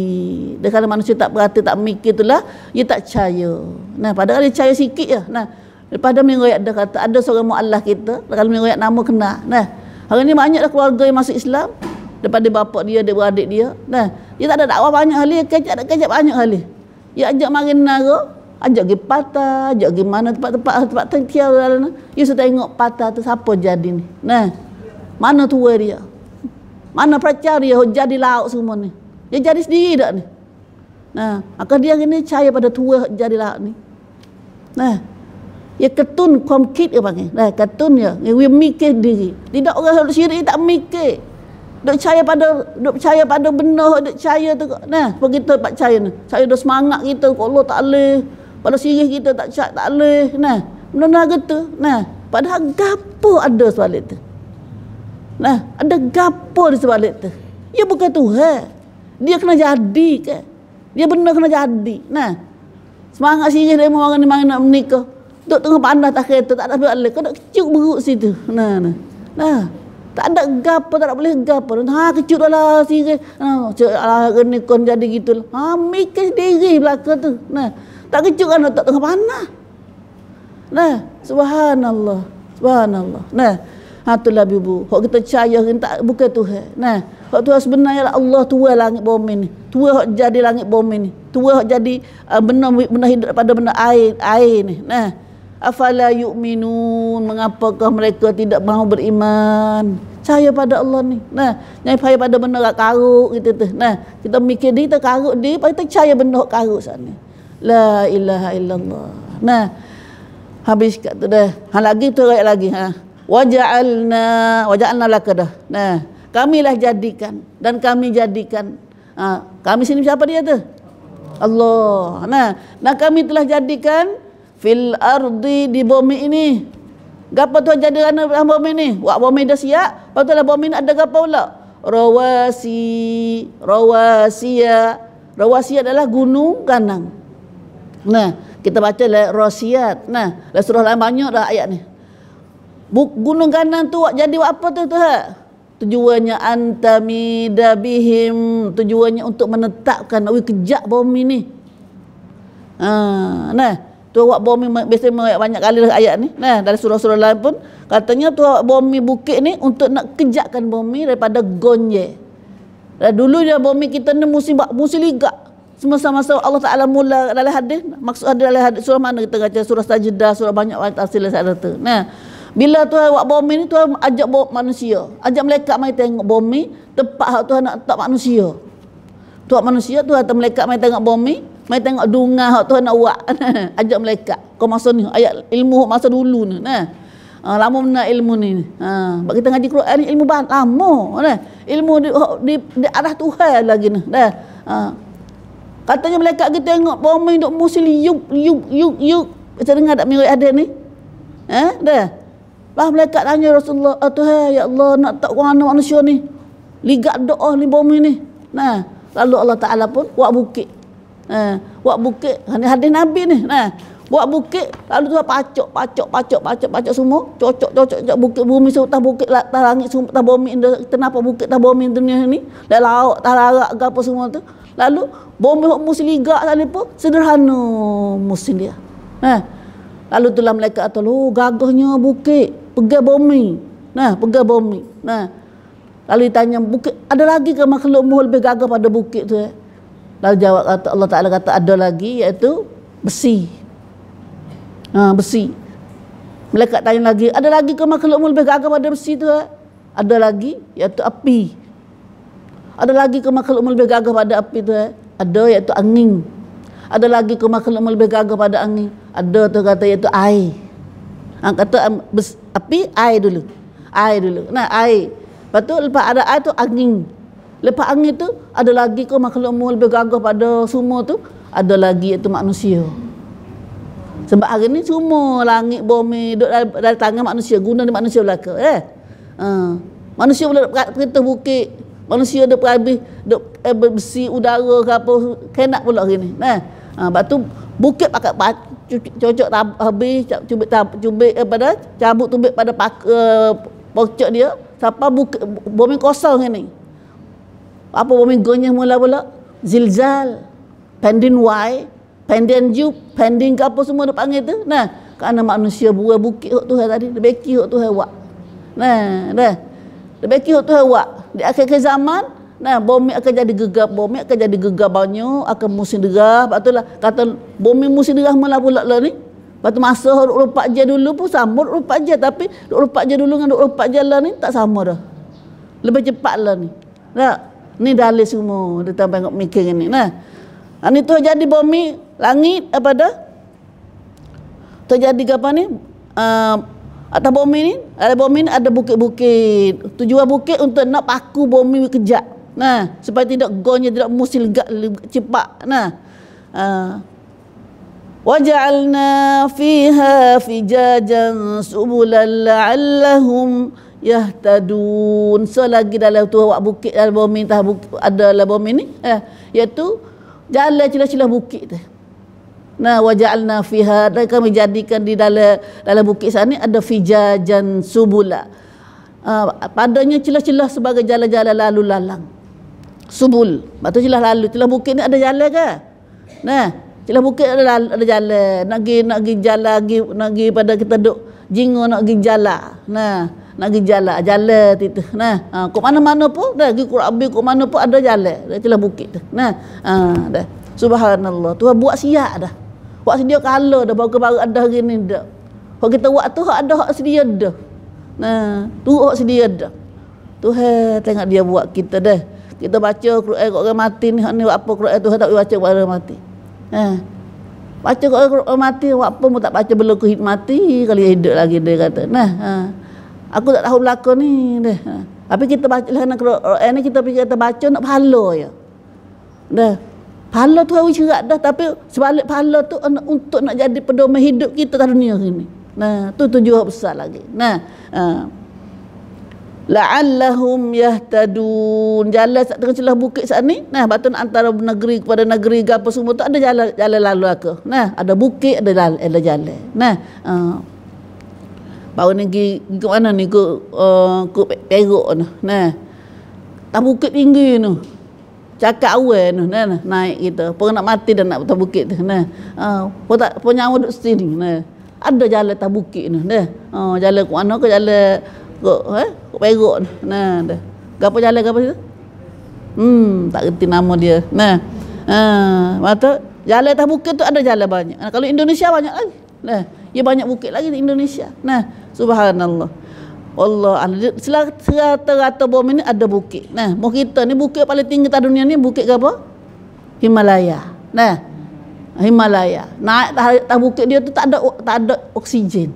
Dan kalau manusia tak perhati, tak mikir itulah, dia tak percaya. Nah padahal dia percaya sikit ya. Nah, daripada mengoyak dia kata, ada seorang mu'allah kita, kalau mengoyak nama kena. Nah, hari ni banyak dah keluarga yang masuk Islam. Daripada bapa dia, daripada adik dia. Nah, dia tak ada dakwah banyak hal ni, ada kejap banyak hal ni. Dia ajak marina ke, ajak ah, pergi patah, ajak pergi mana tempat-tempat tempat tengkiau dan lain You sudah tengok patah tu siapa jadi ni. Nah. Mana tua dia? Mana percaya dia oh, jadi lauk semua ni? Dia jadi sendiri dak ni? Nah, maka dia ini percaya pada tua jadi lauk ni. Nah. Ya ketun komkit kit dia panggil. Nah, ketun ya. Dia we mikir diri. Tidak orang syirik tak mikir. Dok percaya pada dok percaya pada benar dok percaya tu nah begitu pak percaya ni saya dah semangat kita kalau tak leh pada sirih kita tak cak tak leh nah menona kata nah padahal gapo ada sebalik tu nah ada gapo di sebalik tu ia ya bukan Tuhan dia kena jadi ke dia benar kena jadi nah semangat sirih dia memang ni mangan nak menikah duk tengah panas tak kereta tak ada apa leh kena kecuk beruk situ nah nah nah tak ada gapo tak ada boleh gapo ha kecuklah sirih nah cak alah kena jadi gitulah ha mikir diri belaka tu nah tak kejut kan otak tengah panah. Nah, subhanallah. Subhanallah. Nah. Ha tu lah bibu. Hak kita percaya kita bukan Tuhan. Nah. Hak Tuhan sebenarnya lah Allah tua langit bumi ni. Tua hak jadi langit bumi ni. Tua hak jadi uh, benda benda hidup pada benda air air ni. Nah. Afala yu'minun? Mengapakah mereka tidak mahu beriman? Percaya pada Allah ni. Nah, nyai percaya pada benda karuk gitu tu. Nah, kita mikir dia kita karuk dia, kita percaya benda karuk sana. La ilaha illallah. Nah. Habis kat tu dah. Ha lagi tu ayat lagi ha. Waja'alna waja'alna laka dah. Nah. kami lah jadikan dan kami jadikan. Ha, kami sini siapa dia tu? Allah. Nah, nah kami telah jadikan fil ardi di bumi ini. Gapa tu jadi ana dalam bumi ini. Wak bumi dah siap, patutlah bumi ni ada gapa pula? Rawasi, rawasia. Rawasia adalah gunung kanang. Nah, kita baca la rasiat. Nah, la surah lain banyak dah ayat ni. Buk Gunung Kanan tu jadi buat apa tu Tuhan? Tujuannya antamida bihim, tujuannya untuk menetapkan awi kejak bumi ni. Ha, nah, tu awak bumi biasa banyak kali lah ayat ni. Nah, dari surah-surah lain pun katanya tu awak bumi bukit ni untuk nak kejakkan bumi daripada gonje. Dah dulu dia bumi kita ni musim musim ligak semasa-masa Allah Taala mula dalam hadis maksud ada dalam hadis surah mana kita baca surah sajdah surah banyak ayat tafsir saya ada tu nah bila tuan buat bom ni tuan ajak buat manusia ajak malaikat mai tengok bom tempat hak tuan nak tak manusia tuan manusia tuan hantar malaikat mai tengok bom ni mai tengok dunga hak tuan nak buat ajak malaikat kau masa ni ayat ilmu masa dulu ni nah Ha, lama mana ilmu ni. Ha, ah, bagi kita ngaji Quran ni ilmu banget lama. Nah. Ilmu di, di, di arah Tuhan lagi ni. Nah. Ha, Katanya malaikat kita tengok bomi duk musil yuk yuk yuk yuk. Macam dengar tak mirip ada ni? Eh, dah. Lah malaikat tanya Rasulullah, "Ah Tuhan, ya Allah, nak tak orang anak manusia ni. Ligat doa ni bomi ni." Nah, lalu Allah Taala pun buat bukit. Nah, eh, buat bukit. Ini hadis Nabi ni. Nah, Buat bukit, lalu tuan pacok, pacok, pacok, pacok, pacok semua. Cocok, cocok, cocok bukit bumi, sultan bukit, tanah langit semua, tanah bumi, kenapa bukit tanah bumi dunia ni. Dan laut, tanah larak, apa semua tu. Lalu, bumi yang musliqah tadi pun, sederhana muslim dia. Nah, lalu tu lah mereka kata, oh gagahnya bukit, pegang bumi. Nah, pegang bumi. Nah, lalu ditanya, bukit, ada lagi ke makhluk mu lebih gagah pada bukit tu eh? Lalu jawab kata, Allah Ta'ala kata, ada lagi, iaitu besi ha, besi. Melekat tanya lagi, ada lagi ke makhluk mu lebih gagah pada besi tu? Ha? Ada lagi, iaitu api. Ada lagi ke makhluk mu lebih gagah pada api tu? Ha? Ada, iaitu angin. Ada lagi ke makhluk mu lebih gagah pada angin? Ada tu kata, iaitu air. Ha, kata besi, api, air dulu. Air dulu. Nah, air. Lepas tu, lepas ada air tu, angin. Lepas angin tu, ada lagi ke makhluk mu lebih gagah pada semua tu? Ada lagi, iaitu Manusia. Sebab hari ni semua langit, bumi, duduk dari, dari tangan manusia, guna di manusia belaka. Eh? Uh. Manusia boleh duduk perintah bukit, manusia duduk perhabis, duduk eh, besi udara ke apa, kenak pula hari ni. Eh? Uh, sebab tu bukit pakai pat, cocok habis, cubit, cubit, eh, pada, cabut tubik pada pak, uh, pocok dia, Siapa bukit, bumi kosong ni. Apa bumi gonyah mula-mula? Zilzal, pendin wai, pandan ju pending ke apa semua dia panggil tu nah kerana manusia buah bukit hok Tuhan tadi lebih ki hok Tuhan buat nah dah lebih ki hok Tuhan buat di akhir akhir zaman nah bumi akan jadi gegap bumi akan jadi gegap banyak akan musim derah patutlah kata bumi musim derah mana pula lah ni Batu masa orang lupa je dulu pun sama orang lupa je tapi orang lupa je dulu dengan orang lupa je lah ni tak sama dah. Lebih cepat lah ni. Nah, ni dalih semua dia tambah tengok mikir ni. Nah. Ani ha, tu jadi bumi langit apa dah terjadi apa ni uh, atas bumi ni ada bumi ni ada bukit-bukit tujuan bukit untuk nak paku bumi kejap nah supaya tidak gonya tidak musil gak cepat nah uh, waja'alna fiha fijajan subulan la'allahum yahtadun selagi so, dalam tu awak bukit dalam bumi tah ada dalam bumi ni eh iaitu jalan celah-celah bukit tu na waja'alna fiha dan kami jadikan di dalam dalam bukit sana ada fijajan subula ah, padanya celah-celah sebagai jalan-jalan lalu lalang subul batu celah lalu celah bukit ni ada jalan ke nah celah bukit ada ada jalan nak pergi nak pergi jalan lagi nak pergi pada kita duk jingo nak pergi jalan nah nak pergi jalan jalan itu nah ha, ah, ke mana-mana pun dah pergi kurabi ke mana pun ada jalan celah bukit tu nah ha, dah Subhanallah. Tuhan buat siap dah. Hak sedia kala dah bawa kebara ada hari ni dah. Hak kita buat tu hak ada hak sedia dah. Nah, tu hak sedia dah. Tuhan tengok dia buat kita dah. Kita baca Quran kat orang mati ni hak ni buat apa Quran Tuhan tak baca kat orang mati. Nah. Ha. Baca kat orang mati buat apa mu tak baca belum ke mati kali hidup lagi dia kata. Nah, ha. Aku tak tahu belaka ni dah. Ha. Tapi kita baca lah kena Quran ni kita fikir kita baca nak pahala ya. Dah. Pahala tu hari cerak dah tapi sebalik pahala tu untuk nak jadi pedoman hidup kita dalam dunia ini. Nah, tu tujuan besar lagi. Nah, ha. la'allahum yahtadun. Jalan sat tengah celah bukit saat ni. Nah, batun antara negeri kepada negeri gapo semua tu ada jalan jalan lalu aku. Nah, ada bukit ada jalan ada jalan. Nah, ha. Bawa ni pergi ke mana ni? Ke, uh, ke Perak ni. Nah. Tak bukit tinggi ni cakap awal tu nah, naik kita pun nak mati dan nak atas bukit tu nah ah uh, tak pun nyawa sini nah ada jalan atas bukit tu nah ah uh, jalan ke mana ke jalan ke eh ke perak nah dah gapo jalan gapo tu hmm tak reti nama dia nah ah mata jalan atas bukit tu ada jalan banyak nah, kalau Indonesia banyak lagi nah ya banyak bukit lagi di Indonesia nah subhanallah Allah Allah serata-rata bom ini ada bukit nah mu kita ni bukit paling tinggi di dunia ni bukit ke apa Himalaya nah Himalaya naik tak tah bukit dia tu tak ada tak ada oksigen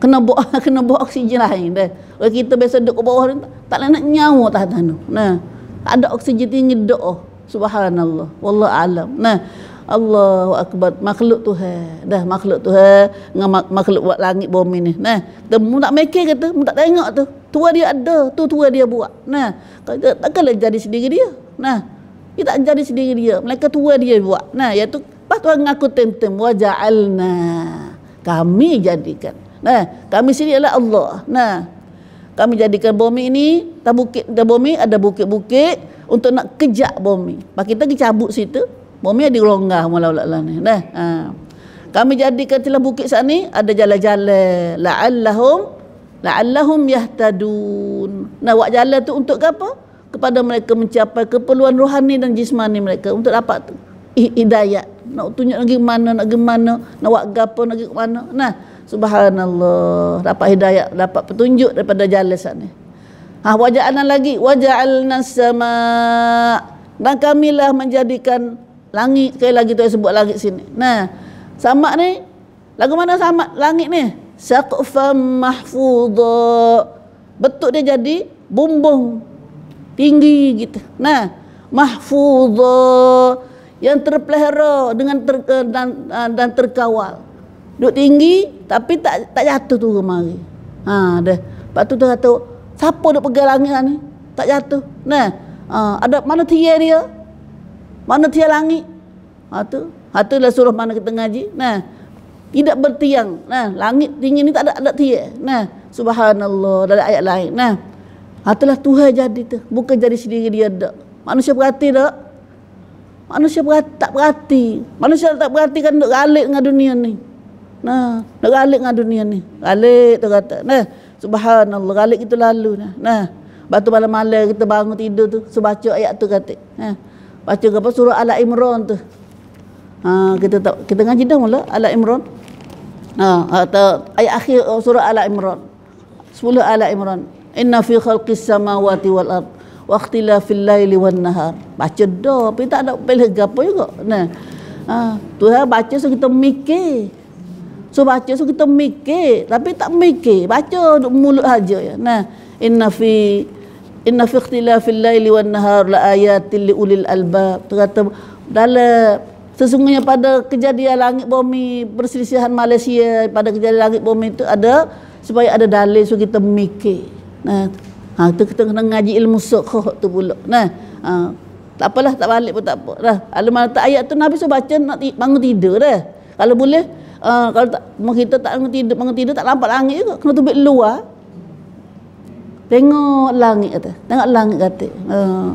kena buat kena buat oksigen lain dah kalau kita biasa duduk ke bawah tak nak nak nyawa tah tanu nah tak ada oksigen tinggi doa oh, subhanallah wallah alam nah Allahu akbar makhluk Tuhan dah makhluk Tuhan dengan makhluk buat langit bumi ni nah temu tak mikir kata mu tak tengok tu tua dia ada tu tua dia buat nah takkanlah jadi sendiri dia nah dia tak jadi sendiri dia mereka tua dia buat nah iaitu pas Tuhan mengaku tem-tem wa ja'alna kami jadikan nah kami sini adalah Allah nah kami jadikan bumi ini tak bukit ada bumi ada bukit-bukit untuk nak kejak bumi. Pak kita dicabut situ, Mumia dilonggah mula ulala ni. Dah. Ha. Kami jadikan tilah bukit sat ni ada jalan-jalan. La'allahum la'allahum yahtadun. Nah, buat jalan tu untuk ke apa? Kepada mereka mencapai keperluan rohani dan jismani mereka untuk dapat tu. hidayat. Nak tunjuk lagi mana, nak pergi mana, nak buat gapo, nak pergi mana. Nah, subhanallah. Dapat hidayat, dapat petunjuk daripada jalan sat ni. Ha, wajah lagi. Wajah al-nasama. Dan kamilah menjadikan langit sekali lagi tu sebut langit sini nah samak ni lagu mana samak langit ni saqfam mahfuza betul dia jadi bumbung tinggi gitu nah mahfuza yang terpelihara dengan ter, eh, dan, eh, dan terkawal duduk tinggi tapi tak tak jatuh tu mari ha dah lepas tu tu kata siapa nak pegang langit ni tak jatuh nah ha, ada mana tiang dia mana tiang langit? Ha tu. Ha tu lah suruh mana kita ngaji. Nah. Tidak bertiang. Nah, langit tinggi ni tak ada ada tiang. Nah. Subhanallah ada ayat lain. Nah. Hatulah Tuhan jadi tu. Bukan jadi sendiri dia tak. Manusia berhati tak? Manusia berhati, tak berhati. Manusia tak berhati kan nak ralik dengan dunia ni. Nah, nak ralik dengan dunia ni. Ralik tu kata. Nah, subhanallah. Ralik itu lalu. Nah, nah. batu malam-malam kita bangun tidur tu. Sebaca ayat tu kata. Nah baca apa surah Al Imran tu. Ha, kita tak kita ngaji dah mula Al Imran. Ha, atau ayat akhir oh, surah Al Imran. 10 Al Imran. Inna fi khalqis samawati wal ard wa ikhtilafil laili wan nahar. Baca dah tapi tak ada pilih gapo juga. Nah. Ha, tu ha, baca so kita mikir. So baca so kita mikir tapi tak mikir. Baca duk mulut aja ya. Nah, inna fi inna fi ikhtilafil laili wan nahar la ayatin li ulil albab kata dalam sesungguhnya pada kejadian langit bumi perselisihan Malaysia pada kejadian langit bumi itu ada supaya ada dalil supaya kita mikir nah ha tu kita kena ngaji ilmu sukh tu pula nah ha, tak apalah tak balik pun tak apa dah alamat tak ayat tu nabi suruh baca nak bangun tidur dah kalau boleh uh, kalau tak, kita tak bangun tidur tidur tak lampak langit juga kena tubik luar Tengok langit kata. Tengok langit kata. Uh,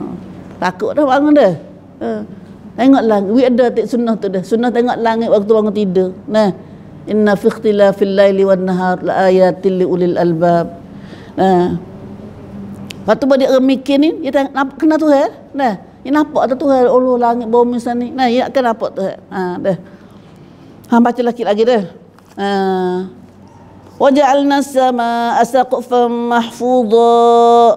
takut dah bangun dah. Uh, tengok langit. We ada tak sunnah tu dah. Sunnah tengok langit waktu bangun tidur. Nah. Inna fi ikhtilafil laili wan nahar la ayatil li ulil albab. Nah. Lepas tu buat dia remikir ni, dia tengok, kena tu eh? Nah. Dia nampak tu Tuhan, Allah langit bawah sana ni. Nah, dia akan nampak tu eh? Ha, dah. Ha, baca lagi lagi dah. Ha. Uh, وجعلنا السماء سقفا محفوظا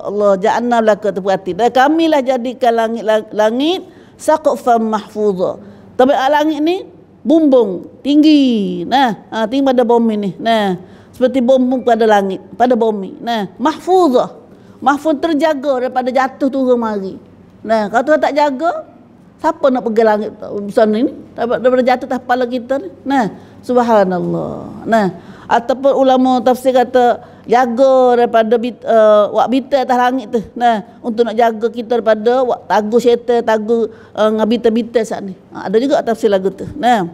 الله جعلنا لك تبعتي دا kami lah jadikan langit langit saqfan mahfuza tapi ah, langit ni bumbung tinggi nah ha, tinggi pada bumi ni nah seperti bumbung pada langit pada bumi nah mahfuza mahfud terjaga daripada jatuh turun mari nah kalau tak jaga siapa nak pergi langit sana ni daripada jatuh tak kepala kita ni nah subhanallah nah ataupun ulama tafsir kata jaga daripada uh, wak bita atas langit tu nah untuk nak jaga kita daripada wak tagu syaitan tagu uh, eh, ngabita-bita saat ni ha, ada juga tafsir lagu tu nah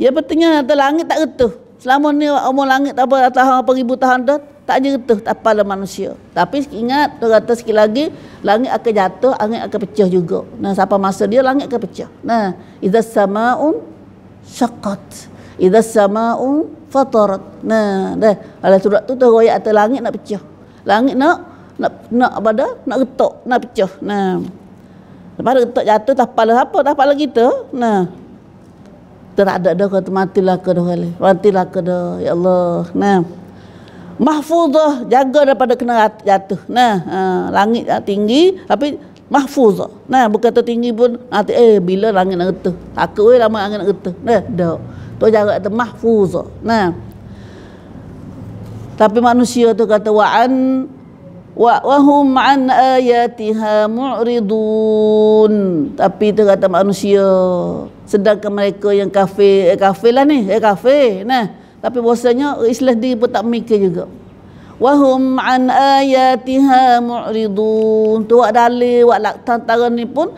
ya pentingnya atas langit tak retuh selama ni wak umur langit tak apa atas apa ribu tahun dah tak je retuh tak apa manusia tapi ingat tu kata sikit lagi langit akan jatuh angin akan pecah juga nah siapa masa dia langit akan pecah nah idza samaun syaqat idza samaun fatarat. Nah, dah. Alah surat tu teroyak atas langit nak pecah. Langit nak nak nak pada nak retak, nak pecah. Nah. Lepas dia retak jatuh tak pala apa, tak pala kita. Nah. Tak ada dah kata matilah ke dah kali. Matilah ke dah. Ya Allah. Nah. Mahfuzah jaga daripada kena jatuh. Nah, ha, langit tinggi tapi mahfuz, Nah, bukan tertinggi pun nanti eh bila langit nak retak. Takut weh lama angin nak retak. Nah, dah tu jarak tu mahfuz nah tapi manusia tu kata wa an wa wahum an ayatiha mu'ridun tapi tu kata manusia sedangkan mereka yang kafir eh kafir lah ni eh kafir nah tapi bosannya islah di pun tak mikir juga wahum an ayatiha mu'ridun tu wak dalil wak laktantara ni pun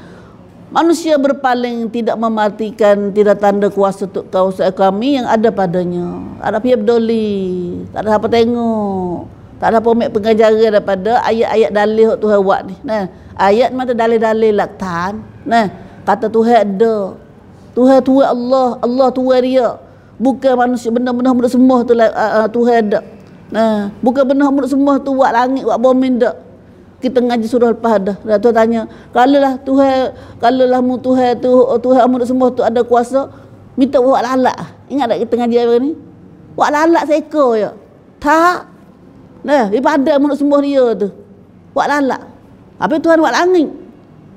Manusia berpaling tidak mematikan tidak tanda kuasa untuk kuasa kami yang ada padanya. Ada pihak peduli, tak ada apa tengok. Tak ada apa ambil pengajaran daripada ayat-ayat dalih yang Tuhan buat ni. Nah, ayat mana dalih dalih laktan. Nah, kata Tuhan ada. Tuhan Tuhan Allah, Allah Tuhan dia. Bukan manusia benar benda semua tu uh, Tuhan ada. Nah, bukan benar-benar semua tu buat langit, buat bumi dah kita ngaji surah Al-Fahadah. Dan tu tanya, kalaulah Tuhan, kalaulah mu Tuhan tu Tuhan amuk semua tu ada kuasa, minta buat lalak. Ah. Ingat tak kita ngaji hari ni? Buat lalak seekor ya. Tak. Nah, ibadah amuk semua dia tu. Buat lalak. Apa Tuhan buat langit?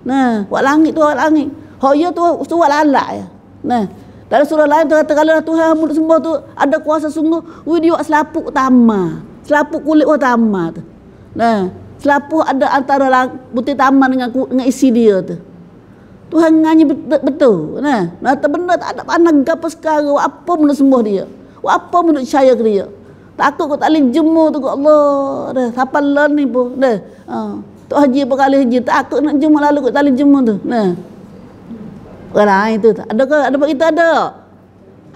Nah, buat langit tu buat langit. Hak ya tu buat lalak ya. Nah. Dalam surah lain tu kata kalaulah Tuhan amuk semua tu ada kuasa sungguh, wui dia buat selapuk utama. Selapuk kulit utama tu. Nah, selapuh ada antara butir lah taman dengan, dengan isi dia tu. Tuhan nganyi betul. betul nah, nah benar tak ada panah gapa sekarang. Apa benda sembuh dia? Apa benda saya ke dia? Takut kau tak boleh jemur tu ke Allah. Dah, siapa lah ni bu, Dah. Ha. Tok Haji berkali Haji. Takut nak jemur lalu kau tak boleh jemur tu. Nah. Orang lah, itu. Ada ke? Ada kita ada?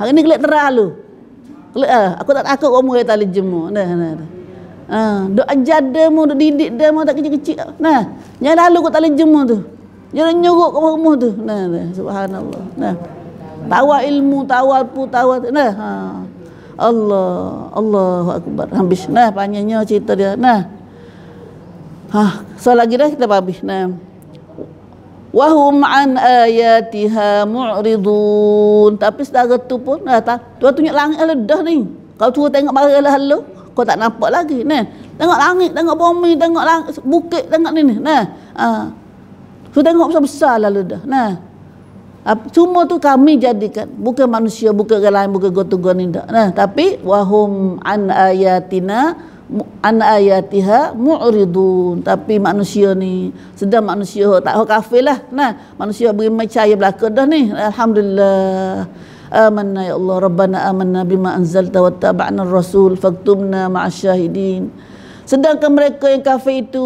Hari ni kelihatan terah lu. Kelihatan. Ah, aku tak takut kau murid tak boleh jemur. Nah, nah, nah. Ha, duk ajar dia mu, didik dia tak kecil-kecil. Nah, yang lalu kau tak lejem tu. Jangan nyuruk kau rumah tu. Nah, nah, subhanallah. Nah. Tawa ilmu, tawa pu, tawa Nah. Ha. Allah, Allahu akbar. Habis nah panjangnya cerita dia. Nah. Ha, so lagi dah kita habis. Nah. Wa hum an ayatiha mu'ridun. Tapi sedara tu pun nah tak. Tu tunjuk langit lah dah ni. Kau tu tengok barang lah lu kau tak nampak lagi ni. Tengok langit, tengok bumi, tengok langit, bukit, tengok ni ni. Nah. Ha. So tengok besar-besar lalu dah. Nah. Semua tu kami jadikan bukan manusia, bukan orang lain, bukan gotu gotu ni Nah, tapi wahum an ayatina an ayatiha mu'ridun. Tapi manusia ni sedang manusia tak kafir lah. Nah, manusia beri ayat belaka dah ni. Alhamdulillah amanna ya Allah rabbana amanna bima anzalta wattaba'na ar-rasul faktubna ma'asyahidin sedangkan mereka yang kafir itu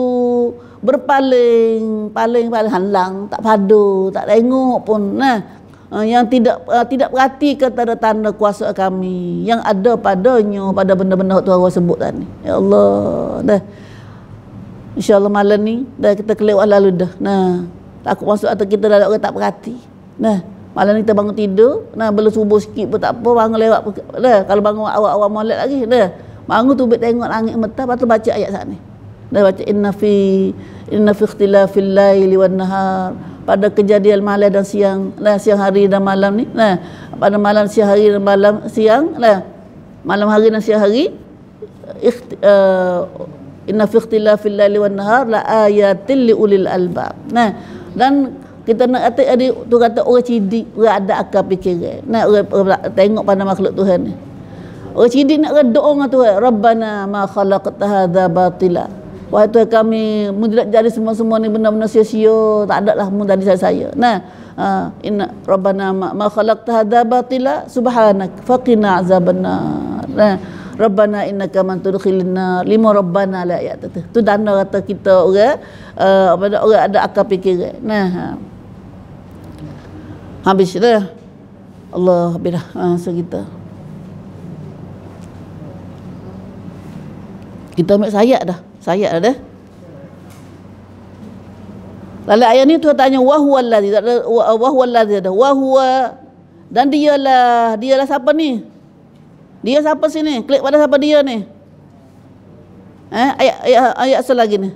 berpaling paling-paling halang tak padu tak tengok pun nah eh, yang tidak uh, tidak berhati ke tanda-tanda kuasa kami yang ada padanya pada benda-benda tu Allah sebut tadi ya Allah dah insyaallah malam ni dah kita kelewat lalu dah nah takut masuk atau kita dah tak berhati nah Malam kita bangun tidur, nah belum subuh sikit pun tak apa, bangun lewat dah. Kalau bangun awal-awal molek lagi dah. Bangun tu tengok langit mentah, patut baca ayat sana. Dah baca inna fi inna fi ikhtilafil laili wan nahar pada kejadian malam dan siang, nah siang hari dan malam ni, nah pada malam siang hari dan malam siang, nah malam hari dan siang hari ikhti, uh, inna fi ikhtilafil laili wan nahar la ayatil liulil ulil albab. Nah dan kita nak kata ada tu kata orang cidik berada akal fikiran nak orang, orang tengok pada makhluk Tuhan ni orang cidik nak doa dengan Tuhan Rabbana ma khalaqta hadha batila wahai Tuhan kami mu tidak jadi semua-semua ni benar-benar sia-sia tak ada lah mu jadi saya-saya nah uh, inna Rabbana ma, ma khalaqta hadha batila subhanak faqina azabana nah Rabbana innaka man tudkhilna lima rabbana la ayat tu. Tu dana kata kita orang uh, eh, pada orang ada akal fikiran. Nah. Ha. Habis dah. Allah habis dah masa ah, kita. Kita ambil sayat dah. Sayat dah dah. Lalu ayat ni tu tanya wa huwa allazi wa huwa allazi wa huwa dan dialah dialah siapa ni? Dia siapa sini? Klik pada siapa dia ni? Eh ayat ayat ayat lagi ni.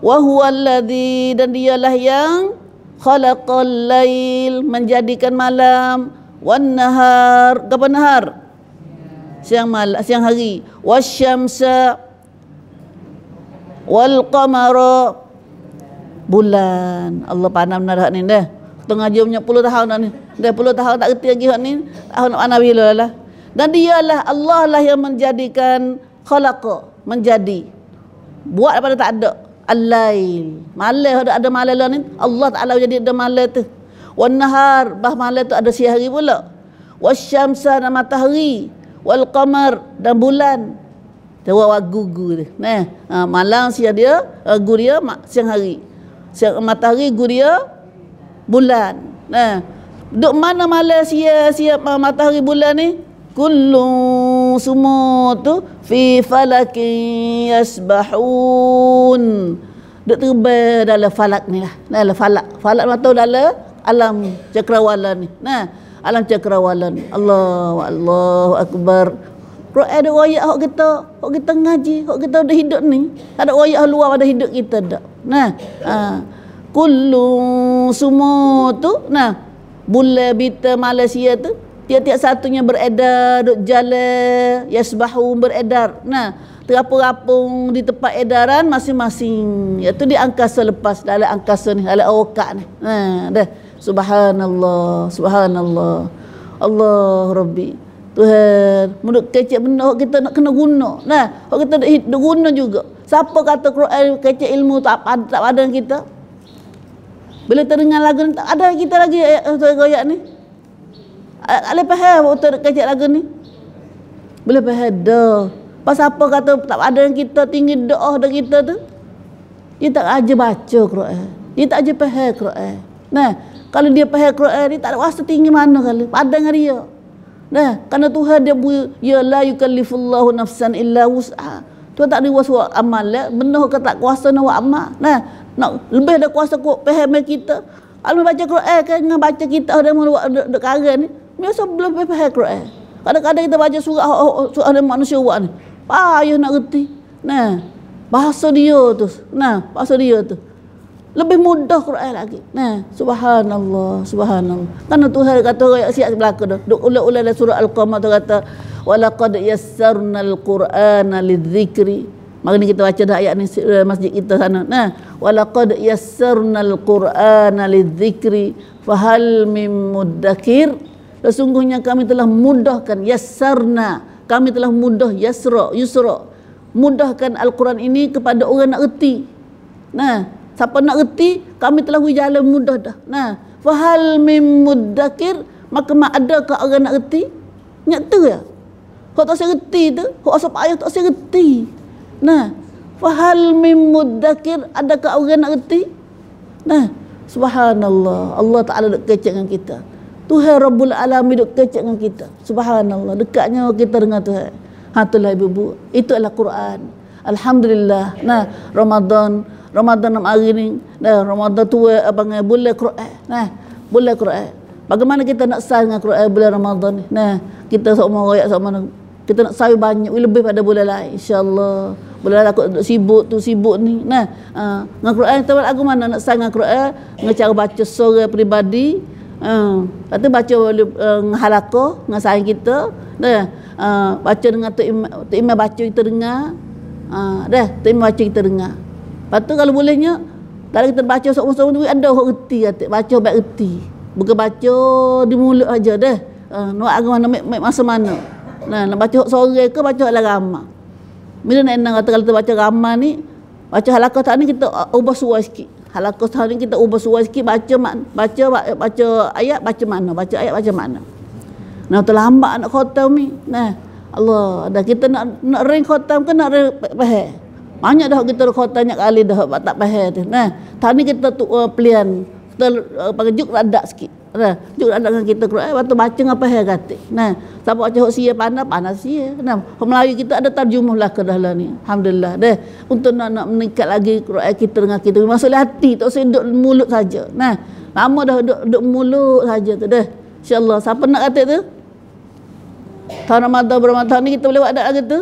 Wa huwa allazi dan dialah yang khalaqal lail menjadikan malam wan nahar apa nahar siang malam siang hari wasyamsa wal qamara bulan Allah panam nah ni dah tengah jamnya 10 tahun dah ni dah 10 tahun tak reti lagi ni tahun nak nabi lah dan dialah Allah lah yang menjadikan khalaqa menjadi buat pada tak ada al-lail malai ada ada malai lah ni Allah Taala jadi ada malai tu wan nahar bah malai tu ada siang hari pula wasyamsa dan matahari wal qamar dan bulan tu wa gugu tu nah ha, malam siang dia gugu eh, dia siang hari siang matahari gugu dia bulan nah duk mana malai siang siang matahari bulan ni kullun semua tu fi falakin yasbahun dia terbang dalam falak ni lah dalam falak falak mata dalam alam cakrawala ni nah alam cakrawala ni Allah Allahu akbar Bro, ada wayak hok kita, hok kita ngaji, hok kita ada hidup ni. Ada wayak luar pada hidup kita dak. Nah, ha. Kullu semua tu nah. Bulan bita Malaysia tu tiap-tiap satunya beredar duk jalan yasbahum beredar nah terapung-apung di tempat edaran masing-masing iaitu ya, di angkasa lepas dalam angkasa ni dalam awakat ni ha dah subhanallah subhanallah Allah Rabbi Tuhan Mudah kecil benda kita nak kena guna nah hok kita nak guna juga siapa kata Quran kecil ilmu tak ada tak ada kita bila terdengar lagu tak ada kita lagi eh, ayat-ayat eh, ni Alah faham waktu kajak lagu ni? Boleh faham dah. Pasal apa kata tak ada yang kita tinggi doa dari kita tu? Dia tak ajar baca Quran. Dia tak ajar faham Quran. Nah, kalau dia faham Quran, dia tak ada rasa tinggi mana kali. Padang dia. Nah, karena Tuhan dia bui ya la yukallifullahu nafsan illa wus'a. Tuhan tak ada kuasa amal, ya? benar ke tak kuasa nak buat amal. Nah, nak lebih ada kuasa kuat faham kita. Kalau baca Quran kan dengan baca kita ada mau buat dekat ni, Biasa belum faham eh. Quran. Kadang-kadang kita baca surah oh, oh, oh surah ada manusia buat ni. Payah nak reti. Nah. Bahasa dia tu. Nah, bahasa dia tu. Lebih mudah Quran lagi. Nah, subhanallah, subhanallah. Kan Tuhan kata orang yang siap belaka dah. Duk ulang-ulang dalam surah Al-Qamah tu kata, "Walaqad yassarna al-Qur'ana lidzikri." Mari ni kita baca dah ayat ni eh, masjid kita sana. Nah, "Walaqad yassarna al-Qur'ana lidzikri." Fahal mim mudzakir? sungguhnya kami telah mudahkan yassarna kami telah mudah yasra yusra mudahkan al-Quran ini kepada orang nak erti nah siapa nak erti kami telah bagi jalan mudah dah nah fahal mim mudzakir maka mak ada ke orang nak erti nyata ya kau tak sereti tu kau asap ayat tak sereti nah fahal mim mudzakir ada ke orang nak erti nah subhanallah Allah taala dekat dengan kita Tuhan Rabbul Alamin duduk kecil dengan kita. Subhanallah. Dekatnya kita dengan Tuhan. Ha itulah ibu ibu. Itu adalah Quran. Alhamdulillah. Nah, Ramadan. Ramadan enam hari ni. Nah, Ramadan tua eh, abang boleh Quran. Eh, nah, boleh Quran. Eh. Bagaimana kita nak sah dengan Quran bulan Ramadan ni? Nah, kita semua royak sama kita nak sah banyak lebih pada bulan lain insyaallah bulan lain aku nak sibuk tu sibuk ni nah uh, dengan Quran tu aku mana nak sah dengan Quran dengan cara baca sore peribadi Ha. lepas tu baca uh, eh, halako dengan sayang kita dah uh, baca dengan tu imam, tu imam baca kita dengar uh, dah tu imam baca kita dengar lepas tu kalau bolehnya kalau kita baca seorang-seorang tu ada orang reti baca baik reti bukan baca di mulut aja dah uh, nak agama nak masa mana nah, nak baca sore ke baca orang ramah bila nak enang kata kalau kita baca ramah ni baca halakah tak ni kita ubah suara sikit Halakah sehari kita ubah suai, sikit baca baca baca, baca ayat baca mana baca ayat baca mana. Nah terlambat nak khatam ni. Nah Allah dah kita nak nak ring khatam ke nak ring pahal. Banyak dah kita dah khatam banyak kali dah tak pahal tu. Nah tadi kita tu uh, pelian kita uh, pakai juk radak sikit. Nah, juga anak dengan kita Quran, eh, waktu baca apa hal kata. Nah, siapa baca hok sia panas, panas siapa. Nah, Melayu kita ada tarjumah lah ke dalam ni. Alhamdulillah. Deh, untuk nak nak meningkat lagi Quran kita dengan kita. Masuk hati, tak usah duduk mulut saja. Nah, lama dah duduk, duduk mulut saja tu deh. InsyaAllah, siapa nak kata tu? Tahun Ramadan, berapa tahun ni kita boleh buat lagi tu?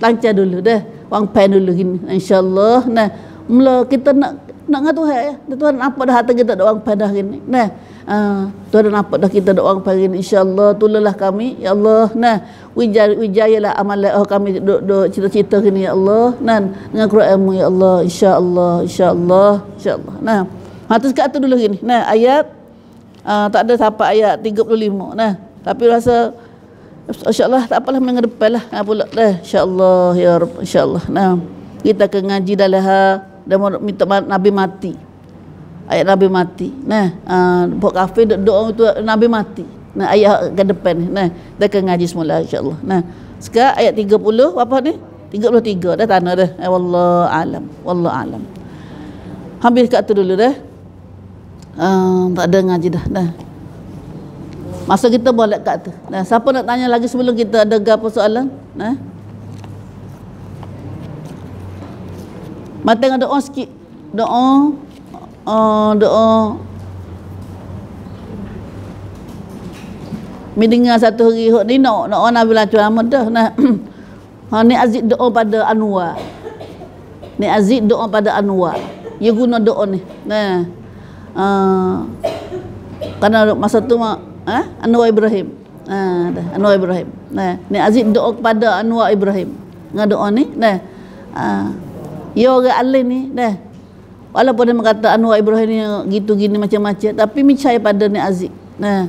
Lancar dulu deh. Wang pen dulu ini, InsyaAllah. Nah, mula kita nak nak dengan Tuhan ya. Tuhan nampak dah hati kita doang orang pada hari ni. Nah. Uh, Tuhan dah nampak dah kita doang orang pada hari ni. InsyaAllah tulalah kami. Ya Allah. Nah. Wijaya, wijaya lah amal oh, kami duduk do, cerita-cerita ni. Ya Allah. Nah. Dengan Quranmu. Ya Allah. InsyaAllah. InsyaAllah. InsyaAllah. Nah. Hati sekat tu dulu ini. Nah. Ayat. Uh, tak ada sampai ayat 35. Nah. Tapi rasa. InsyaAllah tak apalah mengedepan lah. Nah, pula. Nah. InsyaAllah. Ya Rabbi. InsyaAllah. Nah. Kita akan ngaji dalam hal dia minta Nabi mati. Ayat Nabi mati. Nah, uh, buat kafe duduk, duduk tu Nabi mati. Nah, ayat ke depan ni. Nah, dia akan ngaji semula insya-Allah. Nah, sekarang ayat 30 apa ni? 33 dah tanah dah. Ya eh, Allah alam. Wallah alam. Habis kat tu dulu dah. Um, tak ada ngaji dah. Nah. Masa kita boleh kat tu. Nah, siapa nak tanya lagi sebelum kita ada apa soalan? Nah. Mata dengan doa sikit Doa uh, Doa Mi dengar satu hari hok ni nak nak orang Nabi lama dah nah. Ha ni Aziz doa pada Anwar. Ni Aziz doa pada Anwar. Ya guna doa ni. Nah. Uh, karena masa tu mak eh Anwar Ibrahim. Ha Anwar Ibrahim. Nah. Ni Aziz doa kepada Anwar Ibrahim. Dengan doa ni nah. Ha ya orang alim ni dah walaupun dia berkata Anwar Ibrahim ni gitu gini macam-macam tapi mencari pada ni Aziz nah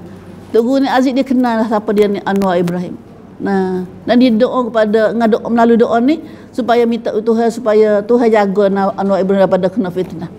Tunggu ni Aziz dia kenal lah siapa dia ni Anwar Ibrahim nah dan dia doa kepada ngaduk melalui doa ni supaya minta Tuhan supaya Tuhan jaga Anwar Ibrahim daripada kena fitnah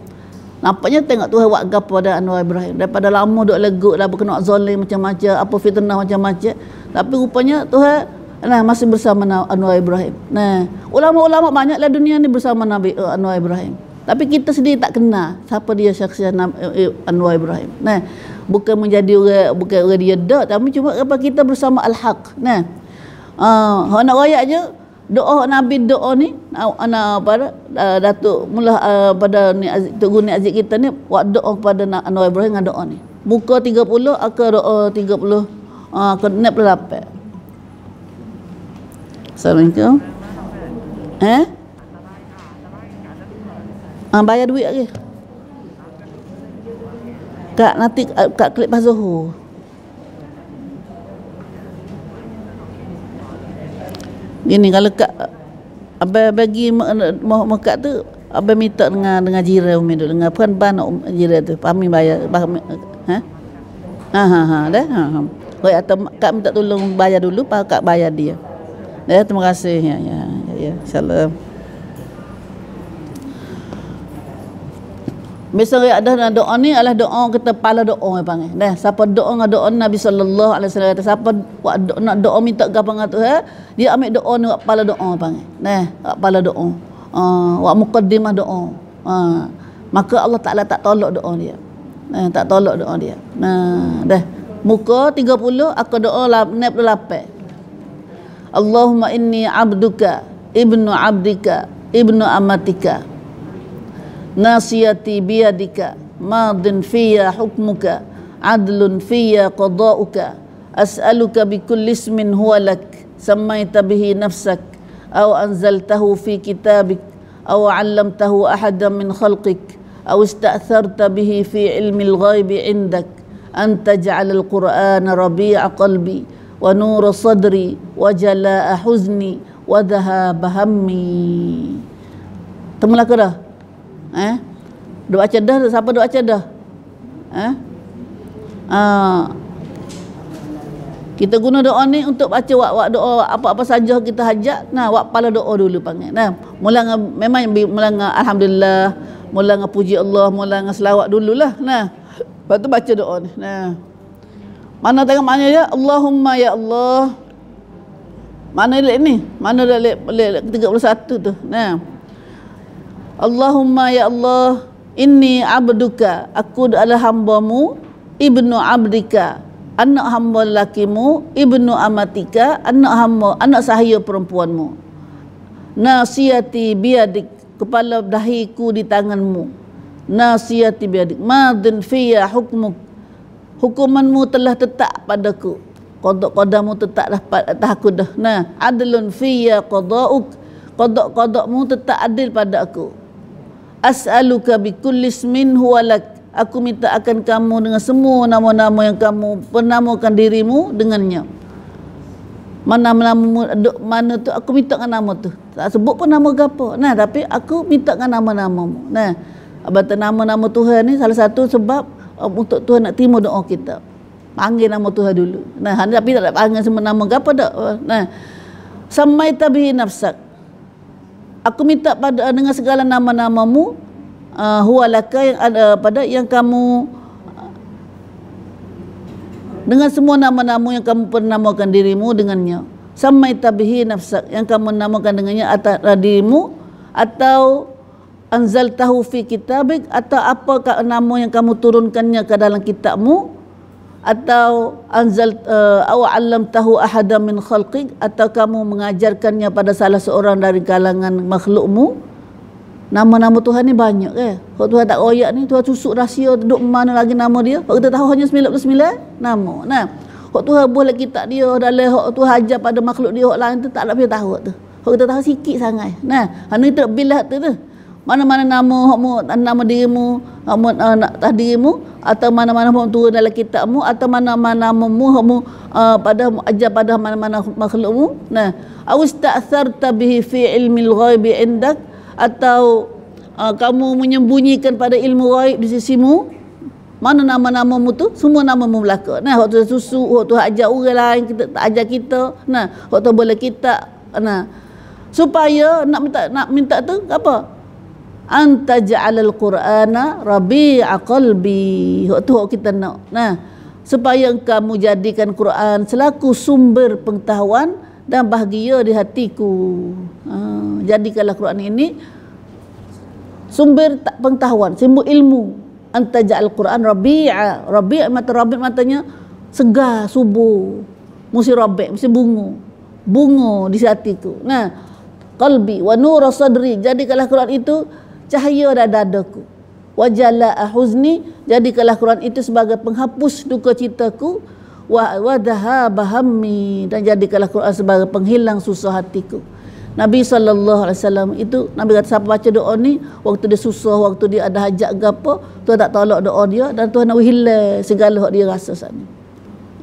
Nampaknya tengok Tuhan buat gapa dan Anwar Ibrahim. Daripada lama duk leguk lah berkena zolim macam-macam. Apa fitnah macam-macam. Tapi rupanya Tuhan Nah, masih bersama Anwar Ibrahim. Nah, ulama-ulama banyaklah dunia ni bersama Nabi uh, Anwar Ibrahim. Tapi kita sendiri tak kenal siapa dia syakhsiah eh, eh, Anwar Ibrahim. Nah, bukan menjadi orang bukan orang dia dak tapi cuma apa kita bersama al-haq. Nah. Ah, uh, nak raya aje doa Nabi doa ni ah, ana pada uh, Datuk Mullah uh, pada ni Aziz Tok Guni Aziz kita ni buat doa pada Anwar Ibrahim dengan doa ni. Muka 30 akan doa 30 uh, ah, ke 68. Assalamualaikum. Eh? Ha, bayar duit lagi. Kak nanti eh, kak klik pas Zuhur. Gini kalau kak abang bagi mohon mekat tu abang minta dengan dengan jiran umi tu dengan puan ban jiran tu pami bayar pami eh? ha ha ha dah ha ha kak minta tolong bayar dulu pak kak bayar dia Ya, terima kasih. Ya, ya, ya, ya. Salam. Misal ada dalam doa ni adalah doa kita pala doa yang panggil. Nah, siapa doa dengan doa Nabi sallallahu alaihi wasallam kata siapa buat doa, nak doa minta ke pangan tu eh? dia ambil doa ni buat pala doa yang panggil. Nah, buat pala doa. Ah, uh, buat mukaddimah doa. uh, maka Allah Taala tak tolak doa dia. Nah, tak tolak doa dia. Nah, dah. Muka 30 aku doa 68. Allahumma inni abduka ibnu abdika ibnu amatika nasiyati biyadika madin fiyya hukmuka adlun fiyya qada'uka as'aluka bi kulli ismin huwa lak sammaita bihi nafsak aw anzaltahu fi kitabik aw 'allamtahu ahadan min khalqik aw ista'tharta bihi fi 'ilmil ghaibi 'indak an taj'al al-qur'ana rabi'a qalbi ونور صدري وجلاء حزني وذهاب همي temulah ke dah eh doa cedah siapa doa cedah eh ah kita guna doa ni untuk baca wak-wak doa apa-apa saja kita hajat nah wak pala doa dulu panggil nah mula dengan memang mula dengan alhamdulillah mula dengan puji Allah mula dengan selawat lah. nah baru baca doa ni nah mana tengok maknanya dia? Allahumma ya Allah. Mana lelak ni? Mana lelak 31 tu? Nah. Allahumma ya Allah. Inni abduka. Aku adalah hambamu. Ibnu abdika. Anak hamba lelakimu. Ibnu amatika. Anak hamba. Anak sahaya mu Nasiyati biadik. Kepala dahiku di tangan mu Nasiyati biadik. Madin fiyah hukmuk hukumanmu telah tetap padaku qada qadamu tetap dapat atas aku dah nah adlun fiyya qada'uk qada qadamu tetap adil pada aku as'aluka bi kulli ismin huwa lak aku minta akan kamu dengan semua nama-nama yang kamu penamakan dirimu dengannya mana nama mana tu aku minta dengan nama tu tak sebut pun nama gapo nah tapi aku minta dengan nama-namamu nah abata nama-nama Tuhan ni salah satu sebab untuk Tuhan nak terima doa kita. Panggil nama Tuhan dulu. Nah, ha, tapi tak panggil semua nama ke apa tak. Oh, nah. Samaita bihi nafsak. Aku minta pada dengan segala nama-namamu uh, huwalaka yang ada pada yang kamu dengan semua nama-nama yang kamu pernah pernamakan dirimu dengannya. Samaita bihi nafsak yang kamu namakan dengannya atau dirimu atau anzal tahu fi kitabik atau apakah nama yang kamu turunkannya ke dalam kitabmu atau anzal eh, awa alam tahu ahadamin min khalqik atau kamu mengajarkannya pada salah seorang dari kalangan makhlukmu nama-nama Tuhan ni banyak ke eh? kalau Tuhan tak koyak ni Tuhan susuk rahsia duduk mana lagi nama dia kalau kita tahu hanya sembilan belas 99 nama nah kalau Tuhan boleh kita dia dalam kalau Tuhan ajar pada makhluk dia orang lain tu tak dapat tahu tu kalau kita tahu sikit sangat nah hanya kita bilah tu tu mana-mana nama hokmu nama dirimu hokmu uh, nak tadimu atau mana-mana hokmu turun dalam kitabmu atau mana-mana namamu hokmu uh, pada ajar pada mana-mana makhlukmu nah au sta'tharta bihi fi ilmil ghaibi indak atau uh, kamu menyembunyikan pada ilmu ghaib di sisimu mana nama-nama mu tu semua nama mu belaka nah waktu susu waktu ajar orang lain kita tak ajar kita nah waktu boleh kita nah supaya nak minta nak minta tu apa anta ja'alal qur'ana rabi'a qalbi waktu kita nak nah supaya kamu jadikan Quran selaku sumber pengetahuan dan bahagia di hatiku ha, jadikanlah Quran ini sumber pengetahuan sumber ilmu anta ja'al Quran rabi'a rabi'a mata rabi' matanya segar subuh musim rabi' musim bungo bungo di hatiku nah qalbi wa nur sadri jadikanlah Quran itu cahaya dan dadaku wa jala ahuzni jadikanlah Quran itu sebagai penghapus duka citaku wa wa dan jadi jadikanlah Quran sebagai penghilang susah hatiku Nabi SAW itu Nabi kata siapa baca doa ni waktu dia susah waktu dia ada hajat ke tu Tuhan tak tolak doa dia dan Tuhan nak hilang segala hak dia rasa sana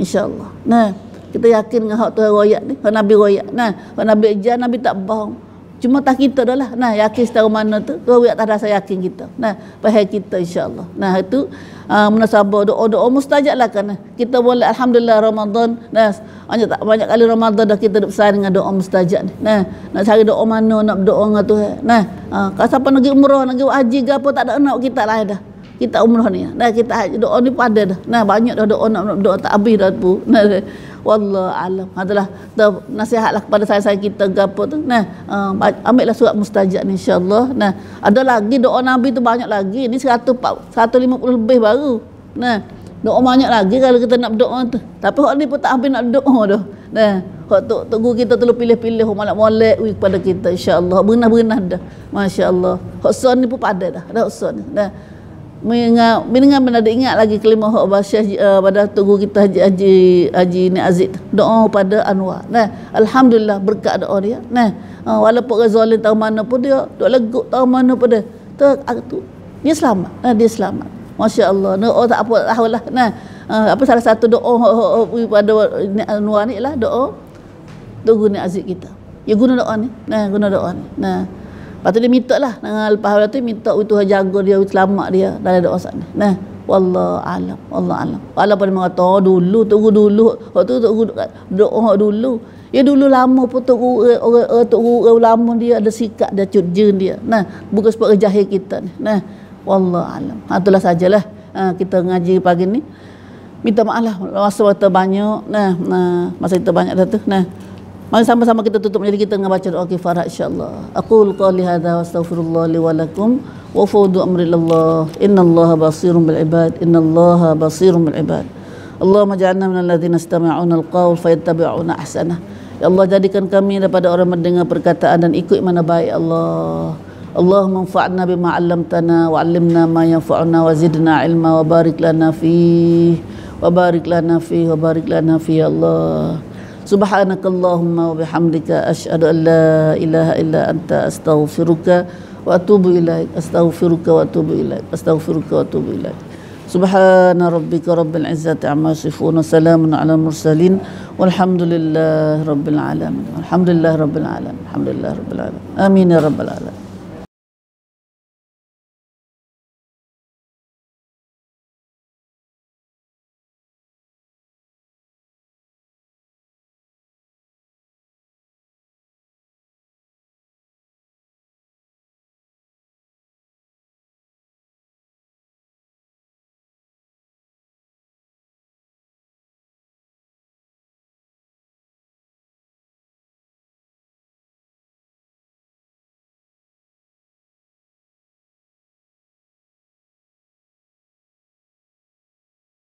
insyaallah nah kita yakin dengan hak Tuhan royak ni hak Nabi royak nah hak Nabi ajar Nabi tak bohong Cuma tak kita dah lah. Nah, yakin setahu mana tu. Kau tak rasa yakin kita. Nah, pahal kita insyaAllah. Nah, itu uh, munasabah doa-doa mustajak lah kan. Kita boleh Alhamdulillah Ramadan. Nah, banyak, tak, banyak kali Ramadan dah kita duduk bersaing dengan doa mustajak ni. Nah, nak cari doa mana, nak berdoa dengan Tuhan. Nah, uh, kalau siapa nak pergi umrah, nak pergi haji apa, tak ada anak kita lah dah kita umrah ni dah kita doa ni pun dah nah banyak dah doa nak doa tak habis dah tu nah wallah alam adalah ha, nasihatlah kepada saya saya kita gapo tu nah uh, eh, ambil lah surat mustajab ni insyaallah nah ada lagi doa nabi tu banyak lagi ni 140 150 lebih baru nah doa banyak lagi kalau kita nak doa tu tapi hak ni pun tak habis nak doa dah nah hak tu tunggu kita terlalu pilih-pilih hak malak molek kepada kita insyaallah benar-benar dah masyaallah hak son ni pun padah dah dah son dah mengingat mendengar benda ada ingat lagi kelima hak bahasa uh, eh, pada tunggu kita haji haji haji ni aziz doa pada anwar nah alhamdulillah berkat doa dia nah uh, walaupun rezolin tahu mana pun dia tak leguk tahu mana pun dia tu aku dia selamat nah dia selamat masya-Allah nah oh, tak apa tahu lah nah uh, apa salah satu doa hak oh, pada ni anwar ni lah doa tunggu ni aziz kita ya guna doa ni nah guna doa ni nah Lepas tu dia minta lah nangal Al-Fahara tu minta utuh jaga dia, selamat dia dalam doa sana. Nah, Wallah alam, Wallah alam. Allah pada mengatakan, oh, dulu, tunggu dulu. Waktu tu tunggu doa oh, dulu. Ya dulu lama pun tunggu orang ulama dia ada sikap, ada cutjen dia. Nah, bukan sebab jahil kita ni. Nah, Wallah alam. Ha, itulah sajalah ha, kita ngaji pagi ni. Minta maaf lah, masa kita banyak. Nah, nah, masa kita banyak dah tu. Nah. Mari sama-sama kita tutup menjadi kita dengan baca doa kifarah insyaAllah. Aku lukau lihada wa astaghfirullah liwalakum wa fawdu amri lallah inna basirun bil'ibad inna allaha basirun bil'ibad Allahumma ja'alna minal ladhina istama'una al-qawul fayattabi'una ahsanah Ya Allah jadikan kami daripada orang mendengar perkataan dan ikut mana baik Allah Allahumma anfa'na bima'allamtana wa'allimna ma yanfa'una wa zidna ilma wa barik lana fih wa barik lana fih wa barik lana fih ya Allah Subhanakallahumma wa bihamdika ashhadu an la ilaha illa anta astaghfiruka wa atubu ilaik. Astaghfiruka wa atubu ilaik. Astaghfiruka wa atubu ilaik. Subhana rabbika rabbil izzati amma yasifun wa salamun ala mursalin walhamdulillahi rabbil alamin. Alhamdulillahi rabbil alamin. Alhamdulillahi rabbil alamin. Amin ya rabbil alamin.